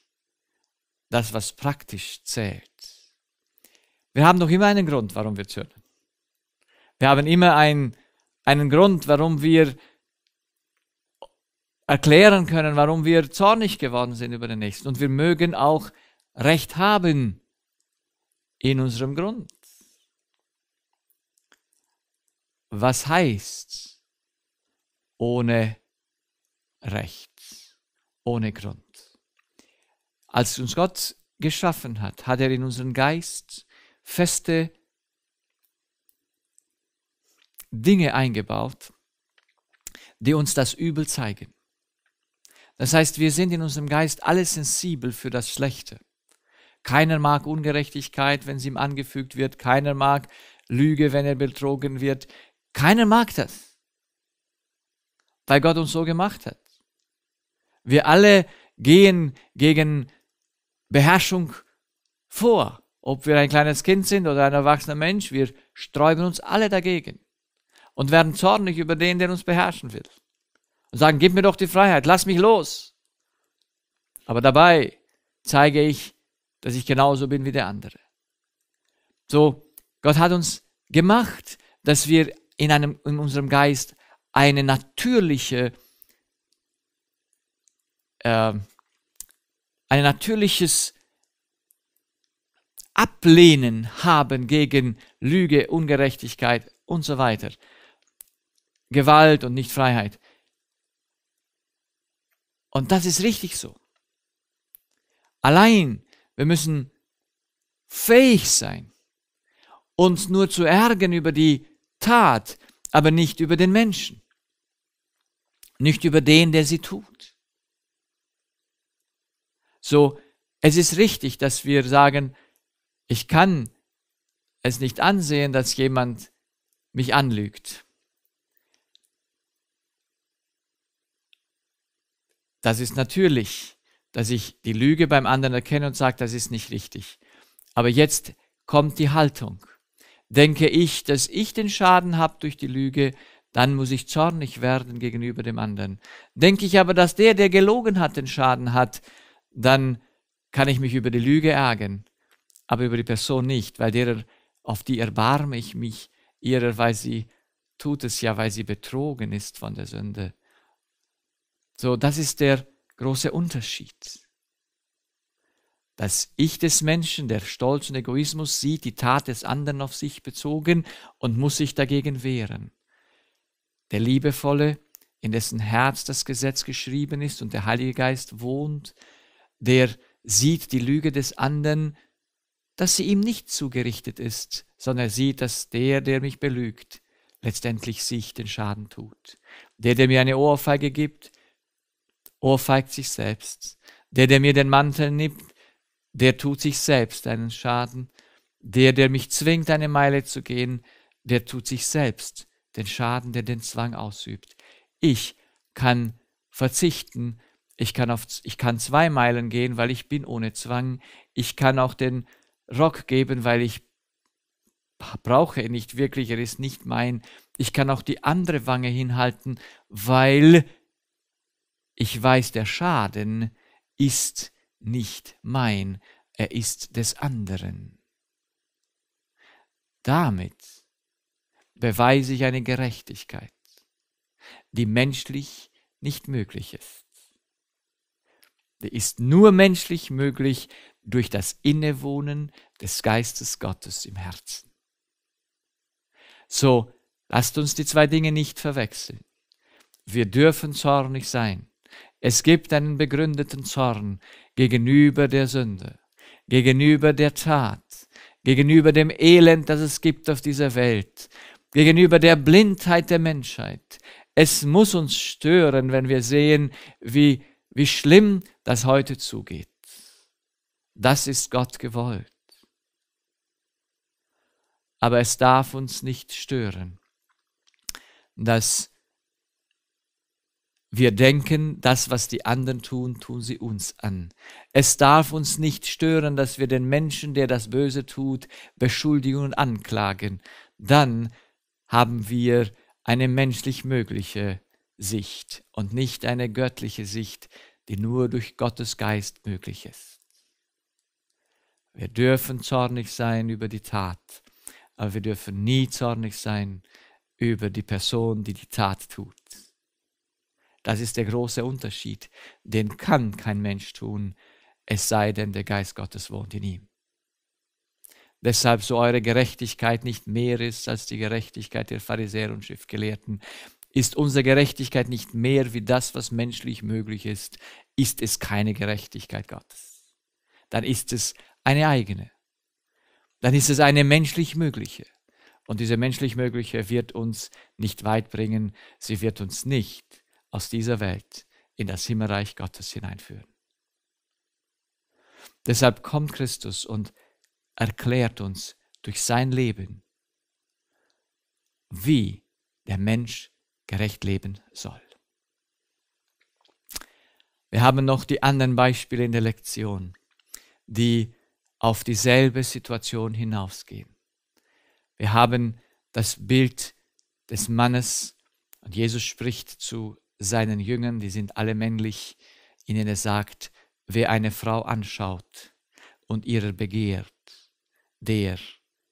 das, was praktisch zählt? Wir haben doch immer einen Grund, warum wir zürnen. Wir haben immer ein, einen Grund, warum wir erklären können, warum wir zornig geworden sind über den Nächsten. Und wir mögen auch Recht haben in unserem Grund. was heißt ohne Recht, ohne Grund. Als uns Gott geschaffen hat, hat er in unseren Geist feste Dinge eingebaut, die uns das Übel zeigen. Das heißt, wir sind in unserem Geist alle sensibel für das Schlechte. Keiner mag Ungerechtigkeit, wenn sie ihm angefügt wird. Keiner mag Lüge, wenn er betrogen wird. Keiner mag das, weil Gott uns so gemacht hat. Wir alle gehen gegen Beherrschung vor, ob wir ein kleines Kind sind oder ein erwachsener Mensch, wir sträuben uns alle dagegen und werden zornig über den, der uns beherrschen will. Und sagen, gib mir doch die Freiheit, lass mich los. Aber dabei zeige ich, dass ich genauso bin wie der andere. So, Gott hat uns gemacht, dass wir in, einem, in unserem Geist eine natürliche, äh, ein natürliches Ablehnen haben gegen Lüge, Ungerechtigkeit und so weiter. Gewalt und nicht Freiheit. Und das ist richtig so. Allein, wir müssen fähig sein, uns nur zu ärgern über die tat, aber nicht über den Menschen, nicht über den, der sie tut. So, es ist richtig, dass wir sagen, ich kann es nicht ansehen, dass jemand mich anlügt. Das ist natürlich, dass ich die Lüge beim anderen erkenne und sage, das ist nicht richtig. Aber jetzt kommt die Haltung. Denke ich, dass ich den Schaden habe durch die Lüge, dann muss ich zornig werden gegenüber dem anderen. Denke ich aber, dass der, der gelogen hat, den Schaden hat, dann kann ich mich über die Lüge ärgern, aber über die Person nicht, weil derer, auf die erbarme ich mich, ihrer, weil sie tut es ja, weil sie betrogen ist von der Sünde. So, das ist der große Unterschied das Ich des Menschen, der Stolz und Egoismus, sieht die Tat des anderen auf sich bezogen und muss sich dagegen wehren. Der Liebevolle, in dessen Herz das Gesetz geschrieben ist und der Heilige Geist wohnt, der sieht die Lüge des anderen, dass sie ihm nicht zugerichtet ist, sondern sieht, dass der, der mich belügt, letztendlich sich den Schaden tut. Der, der mir eine Ohrfeige gibt, ohrfeigt sich selbst. Der, der mir den Mantel nimmt, der tut sich selbst einen Schaden. Der, der mich zwingt, eine Meile zu gehen, der tut sich selbst den Schaden, der den Zwang ausübt. Ich kann verzichten, ich kann, auf, ich kann zwei Meilen gehen, weil ich bin ohne Zwang. Ich kann auch den Rock geben, weil ich brauche ihn nicht wirklich, er ist nicht mein. Ich kann auch die andere Wange hinhalten, weil ich weiß, der Schaden ist nicht mein, er ist des anderen. Damit beweise ich eine Gerechtigkeit, die menschlich nicht möglich ist. Die ist nur menschlich möglich durch das Innewohnen des Geistes Gottes im Herzen. So, lasst uns die zwei Dinge nicht verwechseln. Wir dürfen zornig sein. Es gibt einen begründeten Zorn, gegenüber der Sünde, gegenüber der Tat, gegenüber dem Elend, das es gibt auf dieser Welt, gegenüber der Blindheit der Menschheit. Es muss uns stören, wenn wir sehen, wie, wie schlimm das heute zugeht. Das ist Gott gewollt. Aber es darf uns nicht stören, dass wir denken, das, was die anderen tun, tun sie uns an. Es darf uns nicht stören, dass wir den Menschen, der das Böse tut, beschuldigen und anklagen. Dann haben wir eine menschlich mögliche Sicht und nicht eine göttliche Sicht, die nur durch Gottes Geist möglich ist. Wir dürfen zornig sein über die Tat, aber wir dürfen nie zornig sein über die Person, die die Tat tut. Das ist der große Unterschied. Den kann kein Mensch tun, es sei denn, der Geist Gottes wohnt in ihm. Deshalb, so eure Gerechtigkeit nicht mehr ist als die Gerechtigkeit der Pharisäer und Schriftgelehrten, ist unsere Gerechtigkeit nicht mehr wie das, was menschlich möglich ist, ist es keine Gerechtigkeit Gottes. Dann ist es eine eigene. Dann ist es eine menschlich mögliche. Und diese menschlich mögliche wird uns nicht weit bringen, sie wird uns nicht aus dieser Welt in das Himmelreich Gottes hineinführen. Deshalb kommt Christus und erklärt uns durch sein Leben, wie der Mensch gerecht leben soll. Wir haben noch die anderen Beispiele in der Lektion, die auf dieselbe Situation hinausgehen. Wir haben das Bild des Mannes und Jesus spricht zu seinen Jüngern, die sind alle männlich, ihnen er sagt, wer eine Frau anschaut und ihrer begehrt, der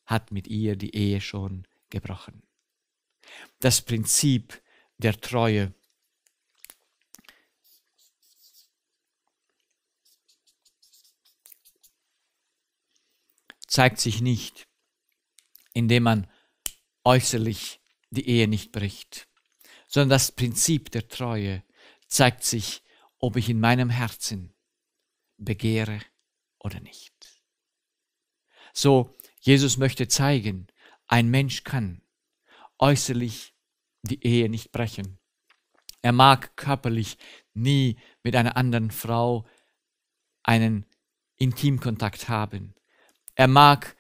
hat mit ihr die Ehe schon gebrochen. Das Prinzip der Treue. zeigt sich nicht, indem man äußerlich die Ehe nicht bricht sondern das Prinzip der Treue zeigt sich, ob ich in meinem Herzen begehre oder nicht. So, Jesus möchte zeigen, ein Mensch kann äußerlich die Ehe nicht brechen. Er mag körperlich nie mit einer anderen Frau einen Intimkontakt haben. Er mag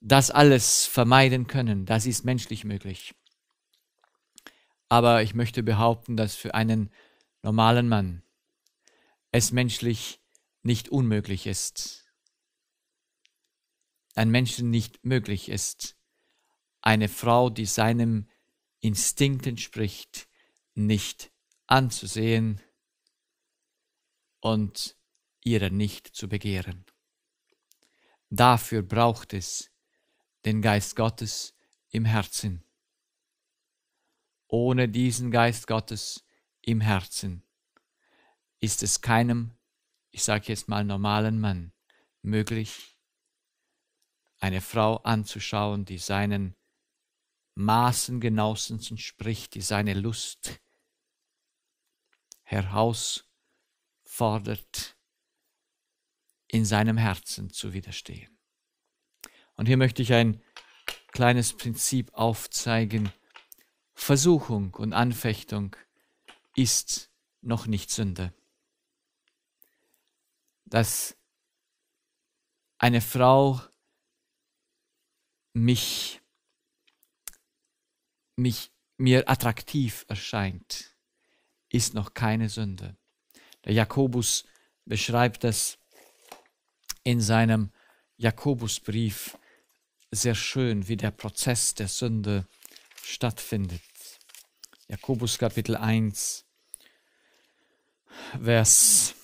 das alles vermeiden können, das ist menschlich möglich aber ich möchte behaupten, dass für einen normalen Mann es menschlich nicht unmöglich ist, ein Menschen nicht möglich ist, eine Frau, die seinem Instinkt entspricht, nicht anzusehen und ihrer nicht zu begehren. Dafür braucht es den Geist Gottes im Herzen. Ohne diesen Geist Gottes im Herzen ist es keinem, ich sage jetzt mal normalen Mann, möglich, eine Frau anzuschauen, die seinen Maßen genauestens entspricht, die seine Lust herausfordert, in seinem Herzen zu widerstehen. Und hier möchte ich ein kleines Prinzip aufzeigen, Versuchung und Anfechtung ist noch nicht Sünde. Dass eine Frau mich, mich mir attraktiv erscheint, ist noch keine Sünde. Der Jakobus beschreibt das in seinem Jakobusbrief sehr schön, wie der Prozess der Sünde stattfindet. Jakobus Kapitel 1, Vers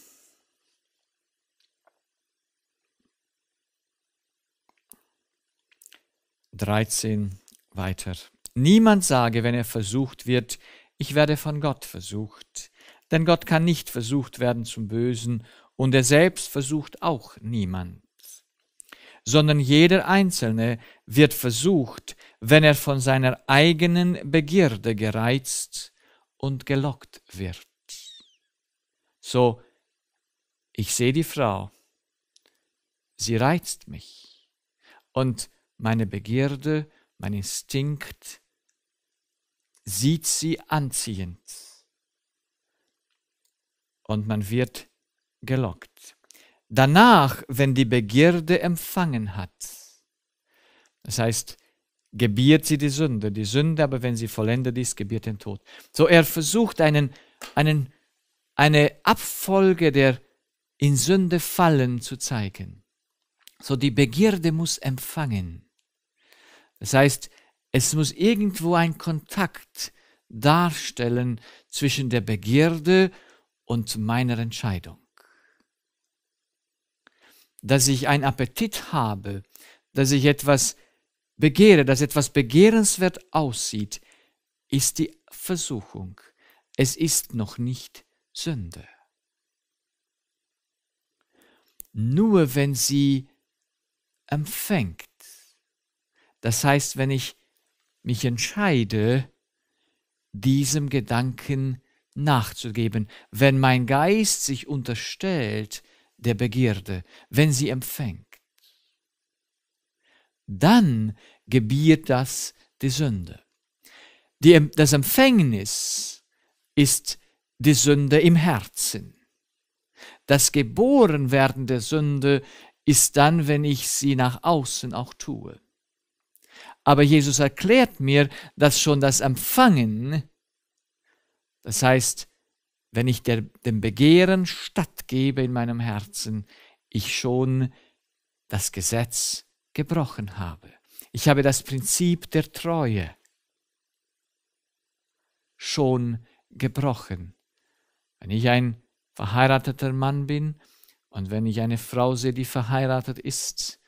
13 weiter. Niemand sage, wenn er versucht wird, ich werde von Gott versucht. Denn Gott kann nicht versucht werden zum Bösen und er selbst versucht auch niemand. Sondern jeder Einzelne wird versucht, wenn er von seiner eigenen Begierde gereizt und gelockt wird. So, ich sehe die Frau, sie reizt mich und meine Begierde, mein Instinkt sieht sie anziehend und man wird gelockt. Danach, wenn die Begierde empfangen hat, das heißt, gebiert sie die Sünde. Die Sünde aber, wenn sie vollendet ist, gebiert den Tod. So er versucht einen, einen, eine Abfolge der in Sünde fallen zu zeigen. So die Begierde muss empfangen. Das heißt, es muss irgendwo ein Kontakt darstellen zwischen der Begierde und meiner Entscheidung. Dass ich einen Appetit habe, dass ich etwas Begehre, dass etwas begehrenswert aussieht, ist die Versuchung. Es ist noch nicht Sünde. Nur wenn sie empfängt, das heißt, wenn ich mich entscheide, diesem Gedanken nachzugeben, wenn mein Geist sich unterstellt der Begierde, wenn sie empfängt dann gebiert das die Sünde. Die, das Empfängnis ist die Sünde im Herzen. Das Geborenwerden der Sünde ist dann, wenn ich sie nach außen auch tue. Aber Jesus erklärt mir, dass schon das Empfangen, das heißt, wenn ich der, dem Begehren stattgebe in meinem Herzen, ich schon das Gesetz gebrochen habe. Ich habe das Prinzip der Treue schon gebrochen. Wenn ich ein verheirateter Mann bin und wenn ich eine Frau sehe, die verheiratet ist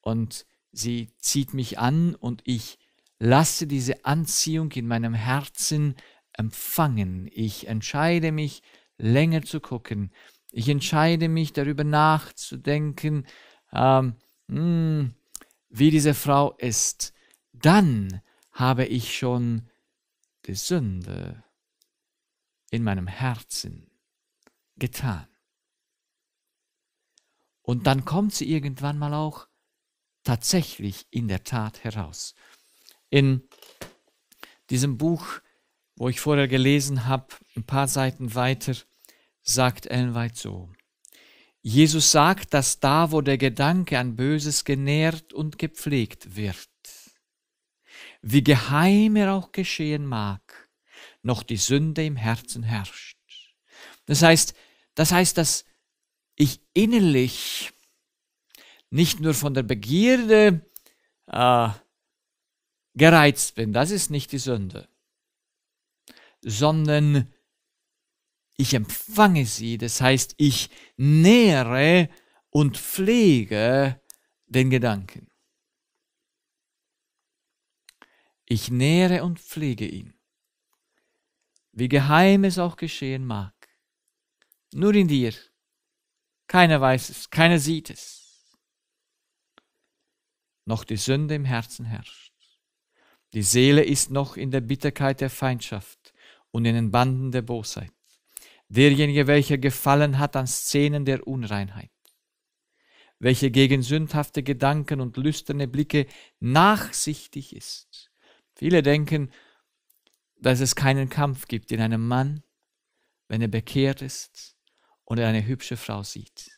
und sie zieht mich an und ich lasse diese Anziehung in meinem Herzen empfangen. Ich entscheide mich, länger zu gucken. Ich entscheide mich, darüber nachzudenken. Ähm, mh, hm, wie diese Frau ist, dann habe ich schon die Sünde in meinem Herzen getan. Und dann kommt sie irgendwann mal auch tatsächlich in der Tat heraus. In diesem Buch, wo ich vorher gelesen habe, ein paar Seiten weiter, sagt Ellen White so, Jesus sagt, dass da, wo der Gedanke an Böses genährt und gepflegt wird, wie geheim er auch geschehen mag, noch die Sünde im Herzen herrscht. Das heißt, das heißt, dass ich innerlich nicht nur von der Begierde äh, gereizt bin, das ist nicht die Sünde, sondern ich empfange sie, das heißt, ich nähere und pflege den Gedanken. Ich nähere und pflege ihn, wie geheim es auch geschehen mag. Nur in dir. Keiner weiß es, keiner sieht es. Noch die Sünde im Herzen herrscht. Die Seele ist noch in der Bitterkeit der Feindschaft und in den Banden der Bosheit derjenige, welcher gefallen hat an Szenen der Unreinheit, welche gegen sündhafte Gedanken und lüsterne Blicke nachsichtig ist. Viele denken, dass es keinen Kampf gibt in einem Mann, wenn er bekehrt ist und er eine hübsche Frau sieht.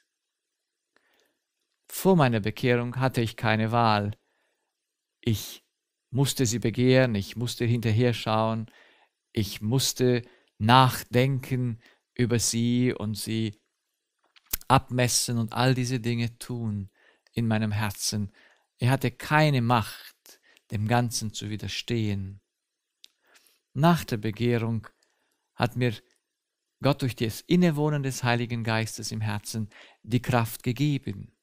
Vor meiner Bekehrung hatte ich keine Wahl. Ich musste sie begehren, ich musste hinterher schauen, ich musste nachdenken, über sie und sie abmessen und all diese Dinge tun in meinem Herzen. Er hatte keine Macht, dem Ganzen zu widerstehen. Nach der Begehrung hat mir Gott durch das Innewohnen des Heiligen Geistes im Herzen die Kraft gegeben.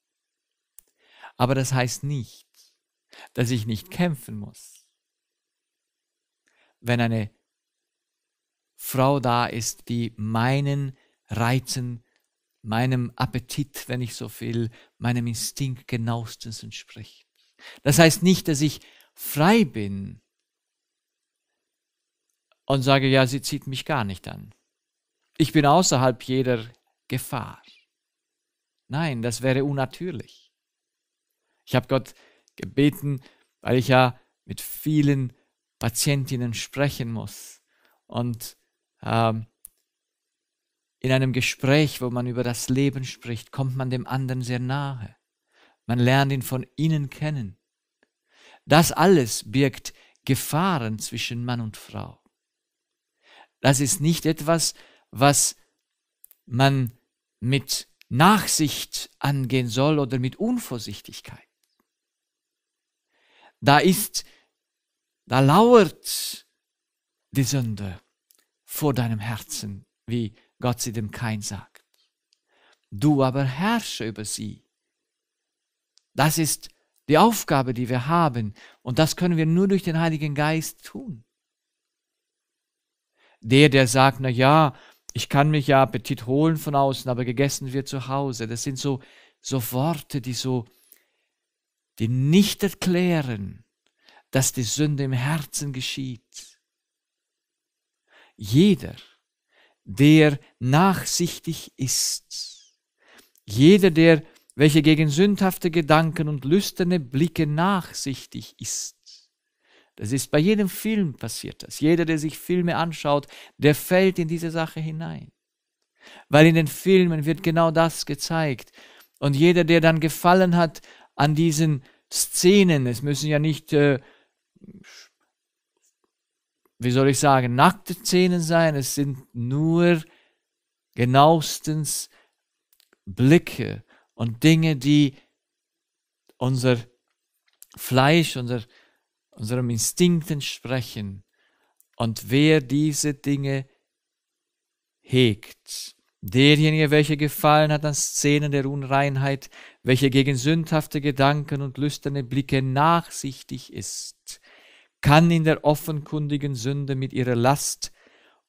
Aber das heißt nicht, dass ich nicht kämpfen muss. Wenn eine Frau da ist, die meinen Reizen, meinem Appetit, wenn ich so will, meinem Instinkt genauestens entspricht. Das heißt nicht, dass ich frei bin und sage, ja, sie zieht mich gar nicht an. Ich bin außerhalb jeder Gefahr. Nein, das wäre unnatürlich. Ich habe Gott gebeten, weil ich ja mit vielen Patientinnen sprechen muss und ähm, in einem Gespräch, wo man über das Leben spricht, kommt man dem anderen sehr nahe. Man lernt ihn von innen kennen. Das alles birgt Gefahren zwischen Mann und Frau. Das ist nicht etwas, was man mit Nachsicht angehen soll oder mit Unvorsichtigkeit. Da ist, da lauert die Sünde vor deinem Herzen, wie Gott sie dem Kain sagt. Du aber herrsche über sie. Das ist die Aufgabe, die wir haben, und das können wir nur durch den Heiligen Geist tun. Der, der sagt, na ja, ich kann mich ja Appetit holen von außen, aber gegessen wird zu Hause. Das sind so, so Worte, die so, die nicht erklären, dass die Sünde im Herzen geschieht jeder, der nachsichtig ist, jeder, der welche gegen sündhafte Gedanken und lüsterne Blicke nachsichtig ist. Das ist bei jedem Film passiert das. Jeder, der sich Filme anschaut, der fällt in diese Sache hinein. Weil in den Filmen wird genau das gezeigt. Und jeder, der dann gefallen hat an diesen Szenen, es müssen ja nicht äh, wie soll ich sagen, nackte Szenen sein, es sind nur genauestens Blicke und Dinge, die unser Fleisch, unser, unserem Instinkten sprechen. Und wer diese Dinge hegt, derjenige, welcher gefallen hat an Szenen der Unreinheit, welcher gegen sündhafte Gedanken und lüsterne Blicke nachsichtig ist, kann in der offenkundigen Sünde mit ihrer Last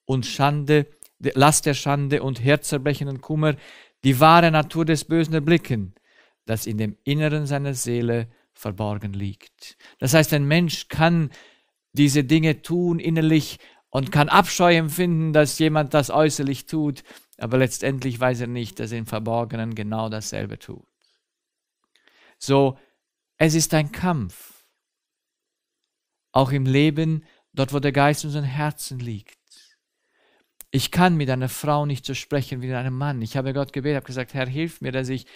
und Schande, Last der Schande und herzerbrechenden Kummer die wahre Natur des Bösen erblicken, das in dem Inneren seiner Seele verborgen liegt. Das heißt, ein Mensch kann diese Dinge tun innerlich und kann Abscheu empfinden, dass jemand das äußerlich tut, aber letztendlich weiß er nicht, dass er im Verborgenen genau dasselbe tut. So, es ist ein Kampf auch im Leben, dort wo der Geist in unseren Herzen liegt. Ich kann mit einer Frau nicht so sprechen wie mit einem Mann. Ich habe Gott gebetet, habe gesagt, Herr, hilf mir, dass ich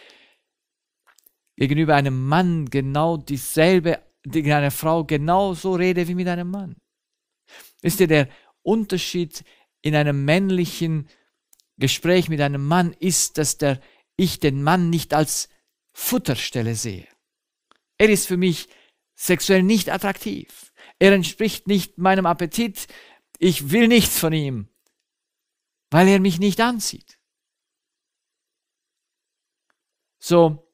gegenüber einem Mann genau dieselbe, gegen eine Frau genauso rede wie mit einem Mann. Wisst ihr, der Unterschied in einem männlichen Gespräch mit einem Mann ist, dass der, ich den Mann nicht als Futterstelle sehe. Er ist für mich sexuell nicht attraktiv. Er entspricht nicht meinem Appetit. Ich will nichts von ihm, weil er mich nicht anzieht. So,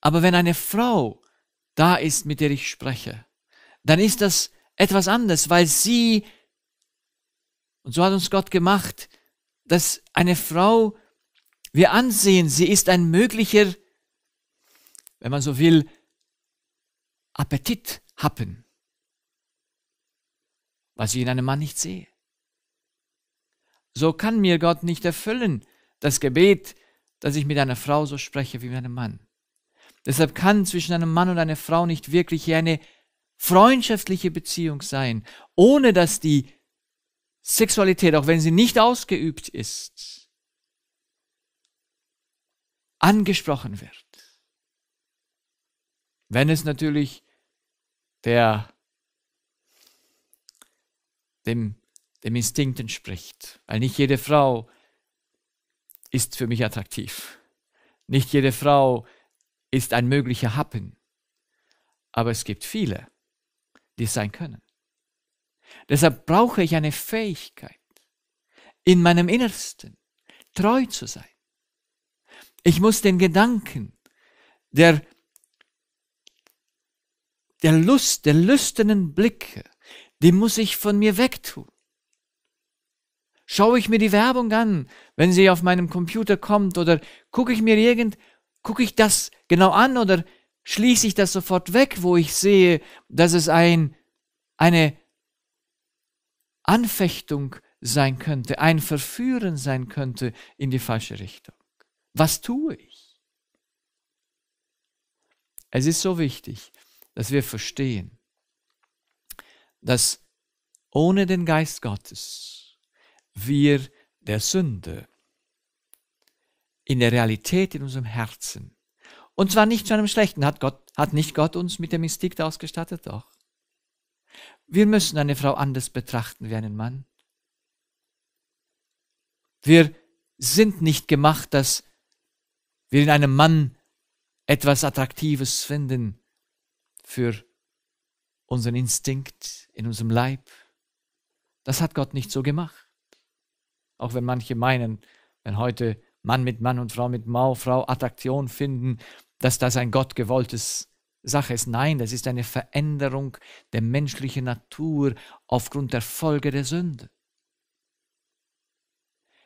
aber wenn eine Frau da ist, mit der ich spreche, dann ist das etwas anders, weil sie, und so hat uns Gott gemacht, dass eine Frau, wir ansehen, sie ist ein möglicher, wenn man so will, Appetit happen was ich in einem Mann nicht sehe. So kann mir Gott nicht erfüllen das Gebet, dass ich mit einer Frau so spreche wie mit einem Mann. Deshalb kann zwischen einem Mann und einer Frau nicht wirklich eine freundschaftliche Beziehung sein, ohne dass die Sexualität, auch wenn sie nicht ausgeübt ist, angesprochen wird. Wenn es natürlich der dem, dem Instinkt entspricht. Weil nicht jede Frau ist für mich attraktiv. Nicht jede Frau ist ein möglicher Happen. Aber es gibt viele, die es sein können. Deshalb brauche ich eine Fähigkeit, in meinem Innersten treu zu sein. Ich muss den Gedanken der, der Lust, der lüsternen Blicke den muss ich von mir wegtun. Schaue ich mir die Werbung an, wenn sie auf meinem Computer kommt, oder gucke ich mir irgend, gucke ich das genau an, oder schließe ich das sofort weg, wo ich sehe, dass es ein, eine Anfechtung sein könnte, ein Verführen sein könnte in die falsche Richtung. Was tue ich? Es ist so wichtig, dass wir verstehen, dass ohne den Geist Gottes wir der Sünde in der Realität in unserem Herzen und zwar nicht zu einem schlechten hat Gott hat nicht Gott uns mit dem Instinkt ausgestattet doch wir müssen eine Frau anders betrachten wie einen Mann wir sind nicht gemacht dass wir in einem Mann etwas attraktives finden für unseren Instinkt in unserem Leib. Das hat Gott nicht so gemacht. Auch wenn manche meinen, wenn heute Mann mit Mann und Frau mit Mau, Frau Attraktion finden, dass das ein gottgewolltes Sache ist. Nein, das ist eine Veränderung der menschlichen Natur aufgrund der Folge der Sünde.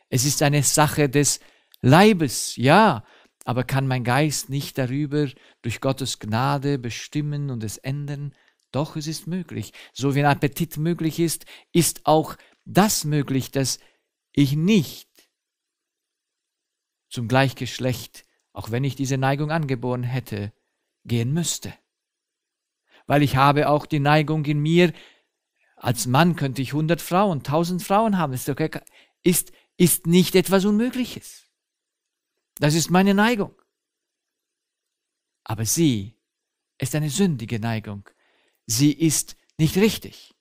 Es ist eine Sache des Leibes, ja, aber kann mein Geist nicht darüber durch Gottes Gnade bestimmen und es ändern? Doch es ist möglich. So wie ein Appetit möglich ist, ist auch das möglich, dass ich nicht zum Gleichgeschlecht, auch wenn ich diese Neigung angeboren hätte, gehen müsste. Weil ich habe auch die Neigung in mir, als Mann könnte ich hundert 100 Frauen, tausend Frauen haben, ist, okay, ist, ist nicht etwas Unmögliches. Das ist meine Neigung. Aber sie ist eine sündige Neigung, sie ist nicht richtig.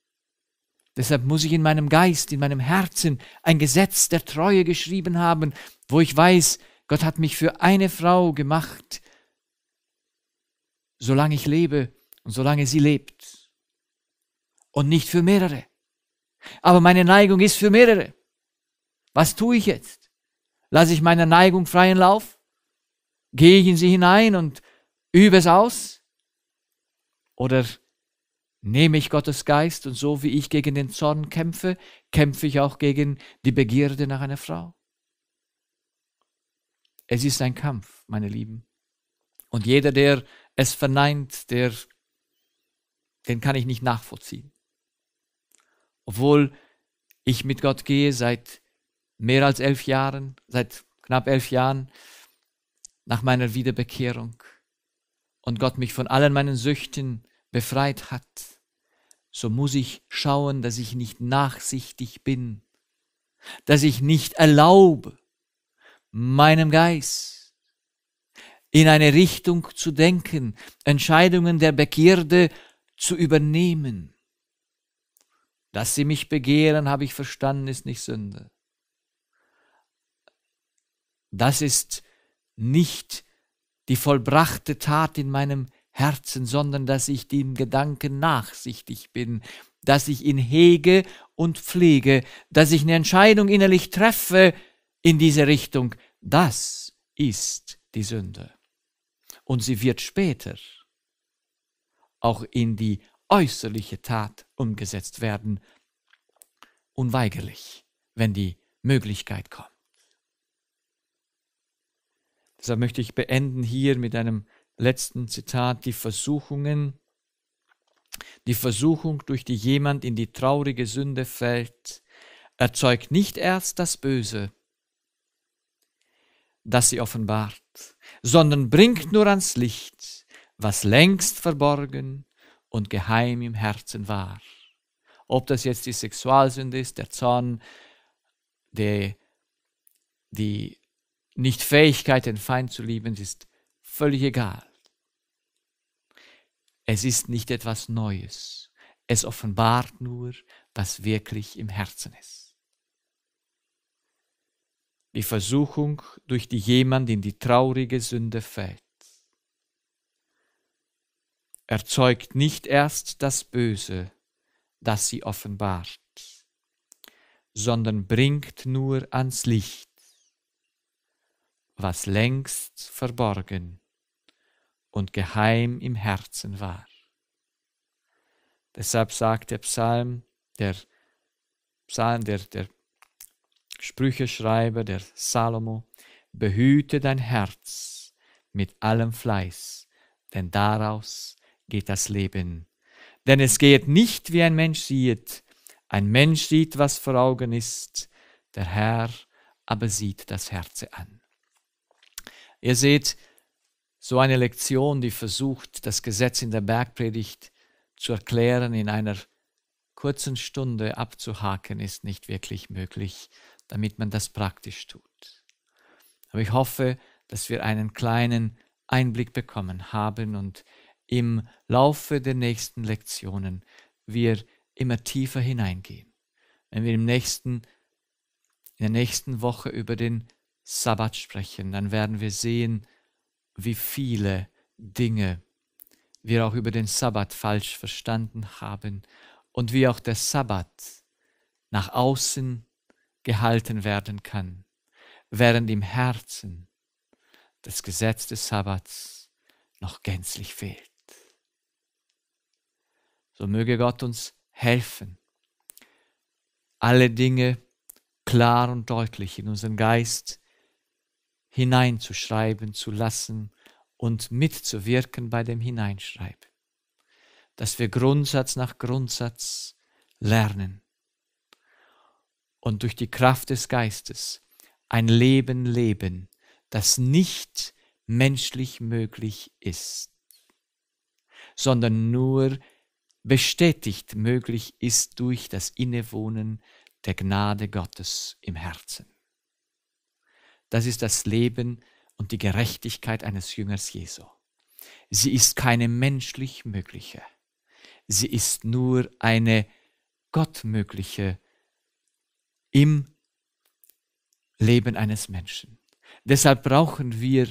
Deshalb muss ich in meinem Geist, in meinem Herzen ein Gesetz der Treue geschrieben haben, wo ich weiß, Gott hat mich für eine Frau gemacht, solange ich lebe und solange sie lebt. Und nicht für mehrere. Aber meine Neigung ist für mehrere. Was tue ich jetzt? Lasse ich meiner Neigung freien Lauf? Gehe ich in sie hinein und übe es aus? Oder nehme ich Gottes Geist und so wie ich gegen den Zorn kämpfe, kämpfe ich auch gegen die Begierde nach einer Frau. Es ist ein Kampf, meine Lieben. Und jeder, der es verneint, der, den kann ich nicht nachvollziehen. Obwohl ich mit Gott gehe seit mehr als elf Jahren, seit knapp elf Jahren nach meiner Wiederbekehrung und Gott mich von allen meinen Süchten befreit hat, so muss ich schauen, dass ich nicht nachsichtig bin, dass ich nicht erlaube, meinem Geist in eine Richtung zu denken, Entscheidungen der Begierde zu übernehmen. Dass sie mich begehren, habe ich verstanden, ist nicht Sünde. Das ist nicht die vollbrachte Tat in meinem Herzen, sondern dass ich den Gedanken nachsichtig bin, dass ich ihn hege und pflege, dass ich eine Entscheidung innerlich treffe in diese Richtung. Das ist die Sünde. Und sie wird später auch in die äußerliche Tat umgesetzt werden, unweigerlich, wenn die Möglichkeit kommt. Deshalb möchte ich beenden hier mit einem letzten Zitat, die Versuchungen, die Versuchung, durch die jemand in die traurige Sünde fällt, erzeugt nicht erst das Böse, das sie offenbart, sondern bringt nur ans Licht, was längst verborgen und geheim im Herzen war. Ob das jetzt die Sexualsünde ist, der Zorn, die, die Nichtfähigkeit, den Feind zu lieben, ist völlig egal. Es ist nicht etwas Neues. Es offenbart nur, was wirklich im Herzen ist. Die Versuchung, durch die jemand in die traurige Sünde fällt, erzeugt nicht erst das Böse, das sie offenbart, sondern bringt nur ans Licht, was längst verborgen ist und geheim im Herzen war. Deshalb sagt der Psalm, der Psalm, der, der Sprücheschreiber, der Salomo, behüte dein Herz mit allem Fleiß, denn daraus geht das Leben. Denn es geht nicht, wie ein Mensch sieht. Ein Mensch sieht, was vor Augen ist, der Herr aber sieht das Herz an. Ihr seht, so eine Lektion, die versucht, das Gesetz in der Bergpredigt zu erklären, in einer kurzen Stunde abzuhaken, ist nicht wirklich möglich, damit man das praktisch tut. Aber ich hoffe, dass wir einen kleinen Einblick bekommen haben und im Laufe der nächsten Lektionen wir immer tiefer hineingehen. Wenn wir im nächsten, in der nächsten Woche über den Sabbat sprechen, dann werden wir sehen, wie viele Dinge wir auch über den Sabbat falsch verstanden haben und wie auch der Sabbat nach außen gehalten werden kann, während im Herzen das Gesetz des Sabbats noch gänzlich fehlt. So möge Gott uns helfen, alle Dinge klar und deutlich in unseren Geist zu hineinzuschreiben zu lassen und mitzuwirken bei dem Hineinschreiben. Dass wir Grundsatz nach Grundsatz lernen und durch die Kraft des Geistes ein Leben leben, das nicht menschlich möglich ist, sondern nur bestätigt möglich ist durch das Innewohnen der Gnade Gottes im Herzen. Das ist das Leben und die Gerechtigkeit eines Jüngers Jesu. Sie ist keine menschlich mögliche. Sie ist nur eine gottmögliche im Leben eines Menschen. Deshalb brauchen wir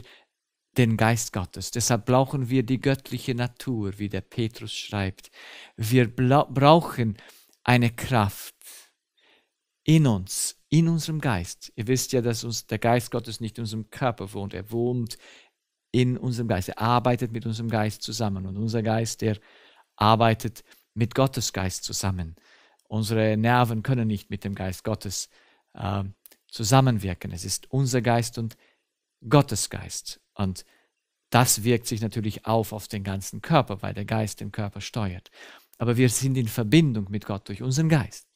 den Geist Gottes. Deshalb brauchen wir die göttliche Natur, wie der Petrus schreibt. Wir brauchen eine Kraft in uns, in unserem Geist. Ihr wisst ja, dass uns der Geist Gottes nicht in unserem Körper wohnt. Er wohnt in unserem Geist. Er arbeitet mit unserem Geist zusammen. Und unser Geist, der arbeitet mit Gottes Geist zusammen. Unsere Nerven können nicht mit dem Geist Gottes äh, zusammenwirken. Es ist unser Geist und Gottes Geist. Und das wirkt sich natürlich auf auf den ganzen Körper, weil der Geist den Körper steuert. Aber wir sind in Verbindung mit Gott durch unseren Geist.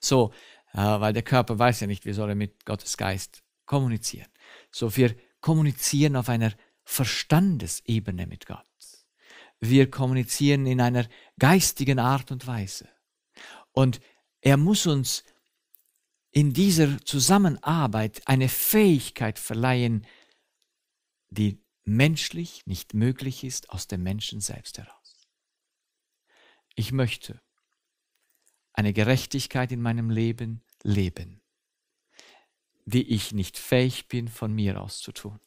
So, äh, weil der Körper weiß ja nicht, wie soll er mit Gottes Geist kommunizieren. So wir kommunizieren auf einer Verstandesebene mit Gott. Wir kommunizieren in einer geistigen Art und Weise. Und er muss uns in dieser Zusammenarbeit eine Fähigkeit verleihen, die menschlich nicht möglich ist aus dem Menschen selbst heraus. Ich möchte, eine Gerechtigkeit in meinem Leben leben, die ich nicht fähig bin, von mir aus zu tun.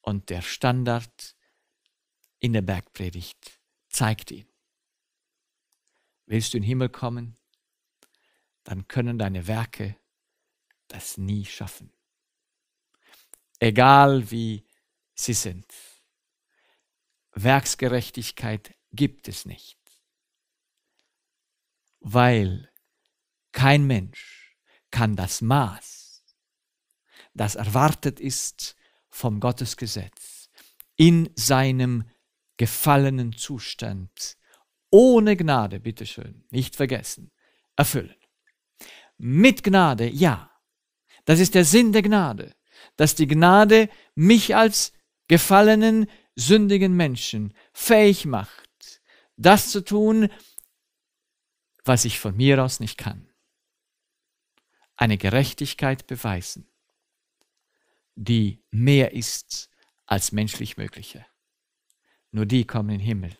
Und der Standard in der Bergpredigt zeigt ihn. Willst du in den Himmel kommen, dann können deine Werke das nie schaffen. Egal wie sie sind. Werksgerechtigkeit gibt es nicht weil kein Mensch kann das Maß, das erwartet ist vom Gottesgesetz, in seinem gefallenen Zustand, ohne Gnade, bitteschön, nicht vergessen, erfüllen. Mit Gnade, ja. Das ist der Sinn der Gnade, dass die Gnade mich als gefallenen, sündigen Menschen fähig macht, das zu tun, was ich von mir aus nicht kann. Eine Gerechtigkeit beweisen, die mehr ist als menschlich Mögliche. Nur die kommen in den Himmel,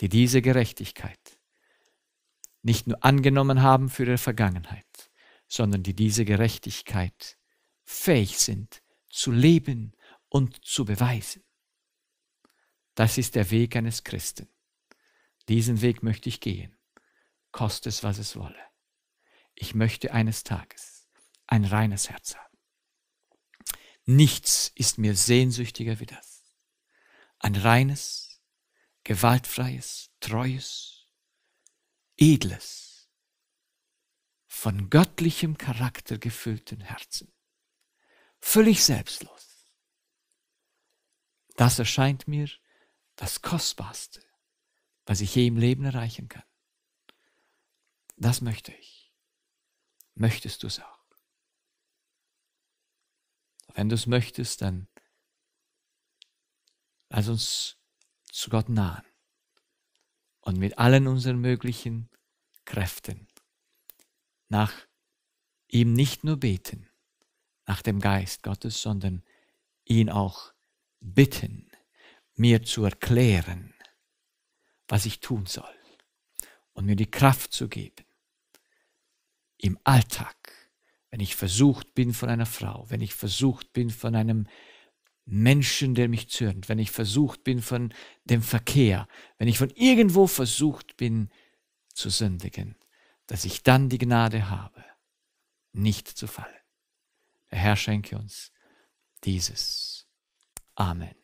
die diese Gerechtigkeit nicht nur angenommen haben für ihre Vergangenheit, sondern die diese Gerechtigkeit fähig sind zu leben und zu beweisen. Das ist der Weg eines Christen. Diesen Weg möchte ich gehen koste es, was es wolle. Ich möchte eines Tages ein reines Herz haben. Nichts ist mir sehnsüchtiger wie das. Ein reines, gewaltfreies, treues, edles, von göttlichem Charakter gefüllten Herzen. Völlig selbstlos. Das erscheint mir das Kostbarste, was ich je im Leben erreichen kann. Das möchte ich. Möchtest du es auch? Wenn du es möchtest, dann lass uns zu Gott nahen und mit allen unseren möglichen Kräften nach ihm nicht nur beten, nach dem Geist Gottes, sondern ihn auch bitten, mir zu erklären, was ich tun soll und mir die Kraft zu geben, im Alltag, wenn ich versucht bin von einer Frau, wenn ich versucht bin von einem Menschen, der mich zürnt, wenn ich versucht bin von dem Verkehr, wenn ich von irgendwo versucht bin zu sündigen, dass ich dann die Gnade habe, nicht zu fallen. Der Herr schenke uns dieses. Amen.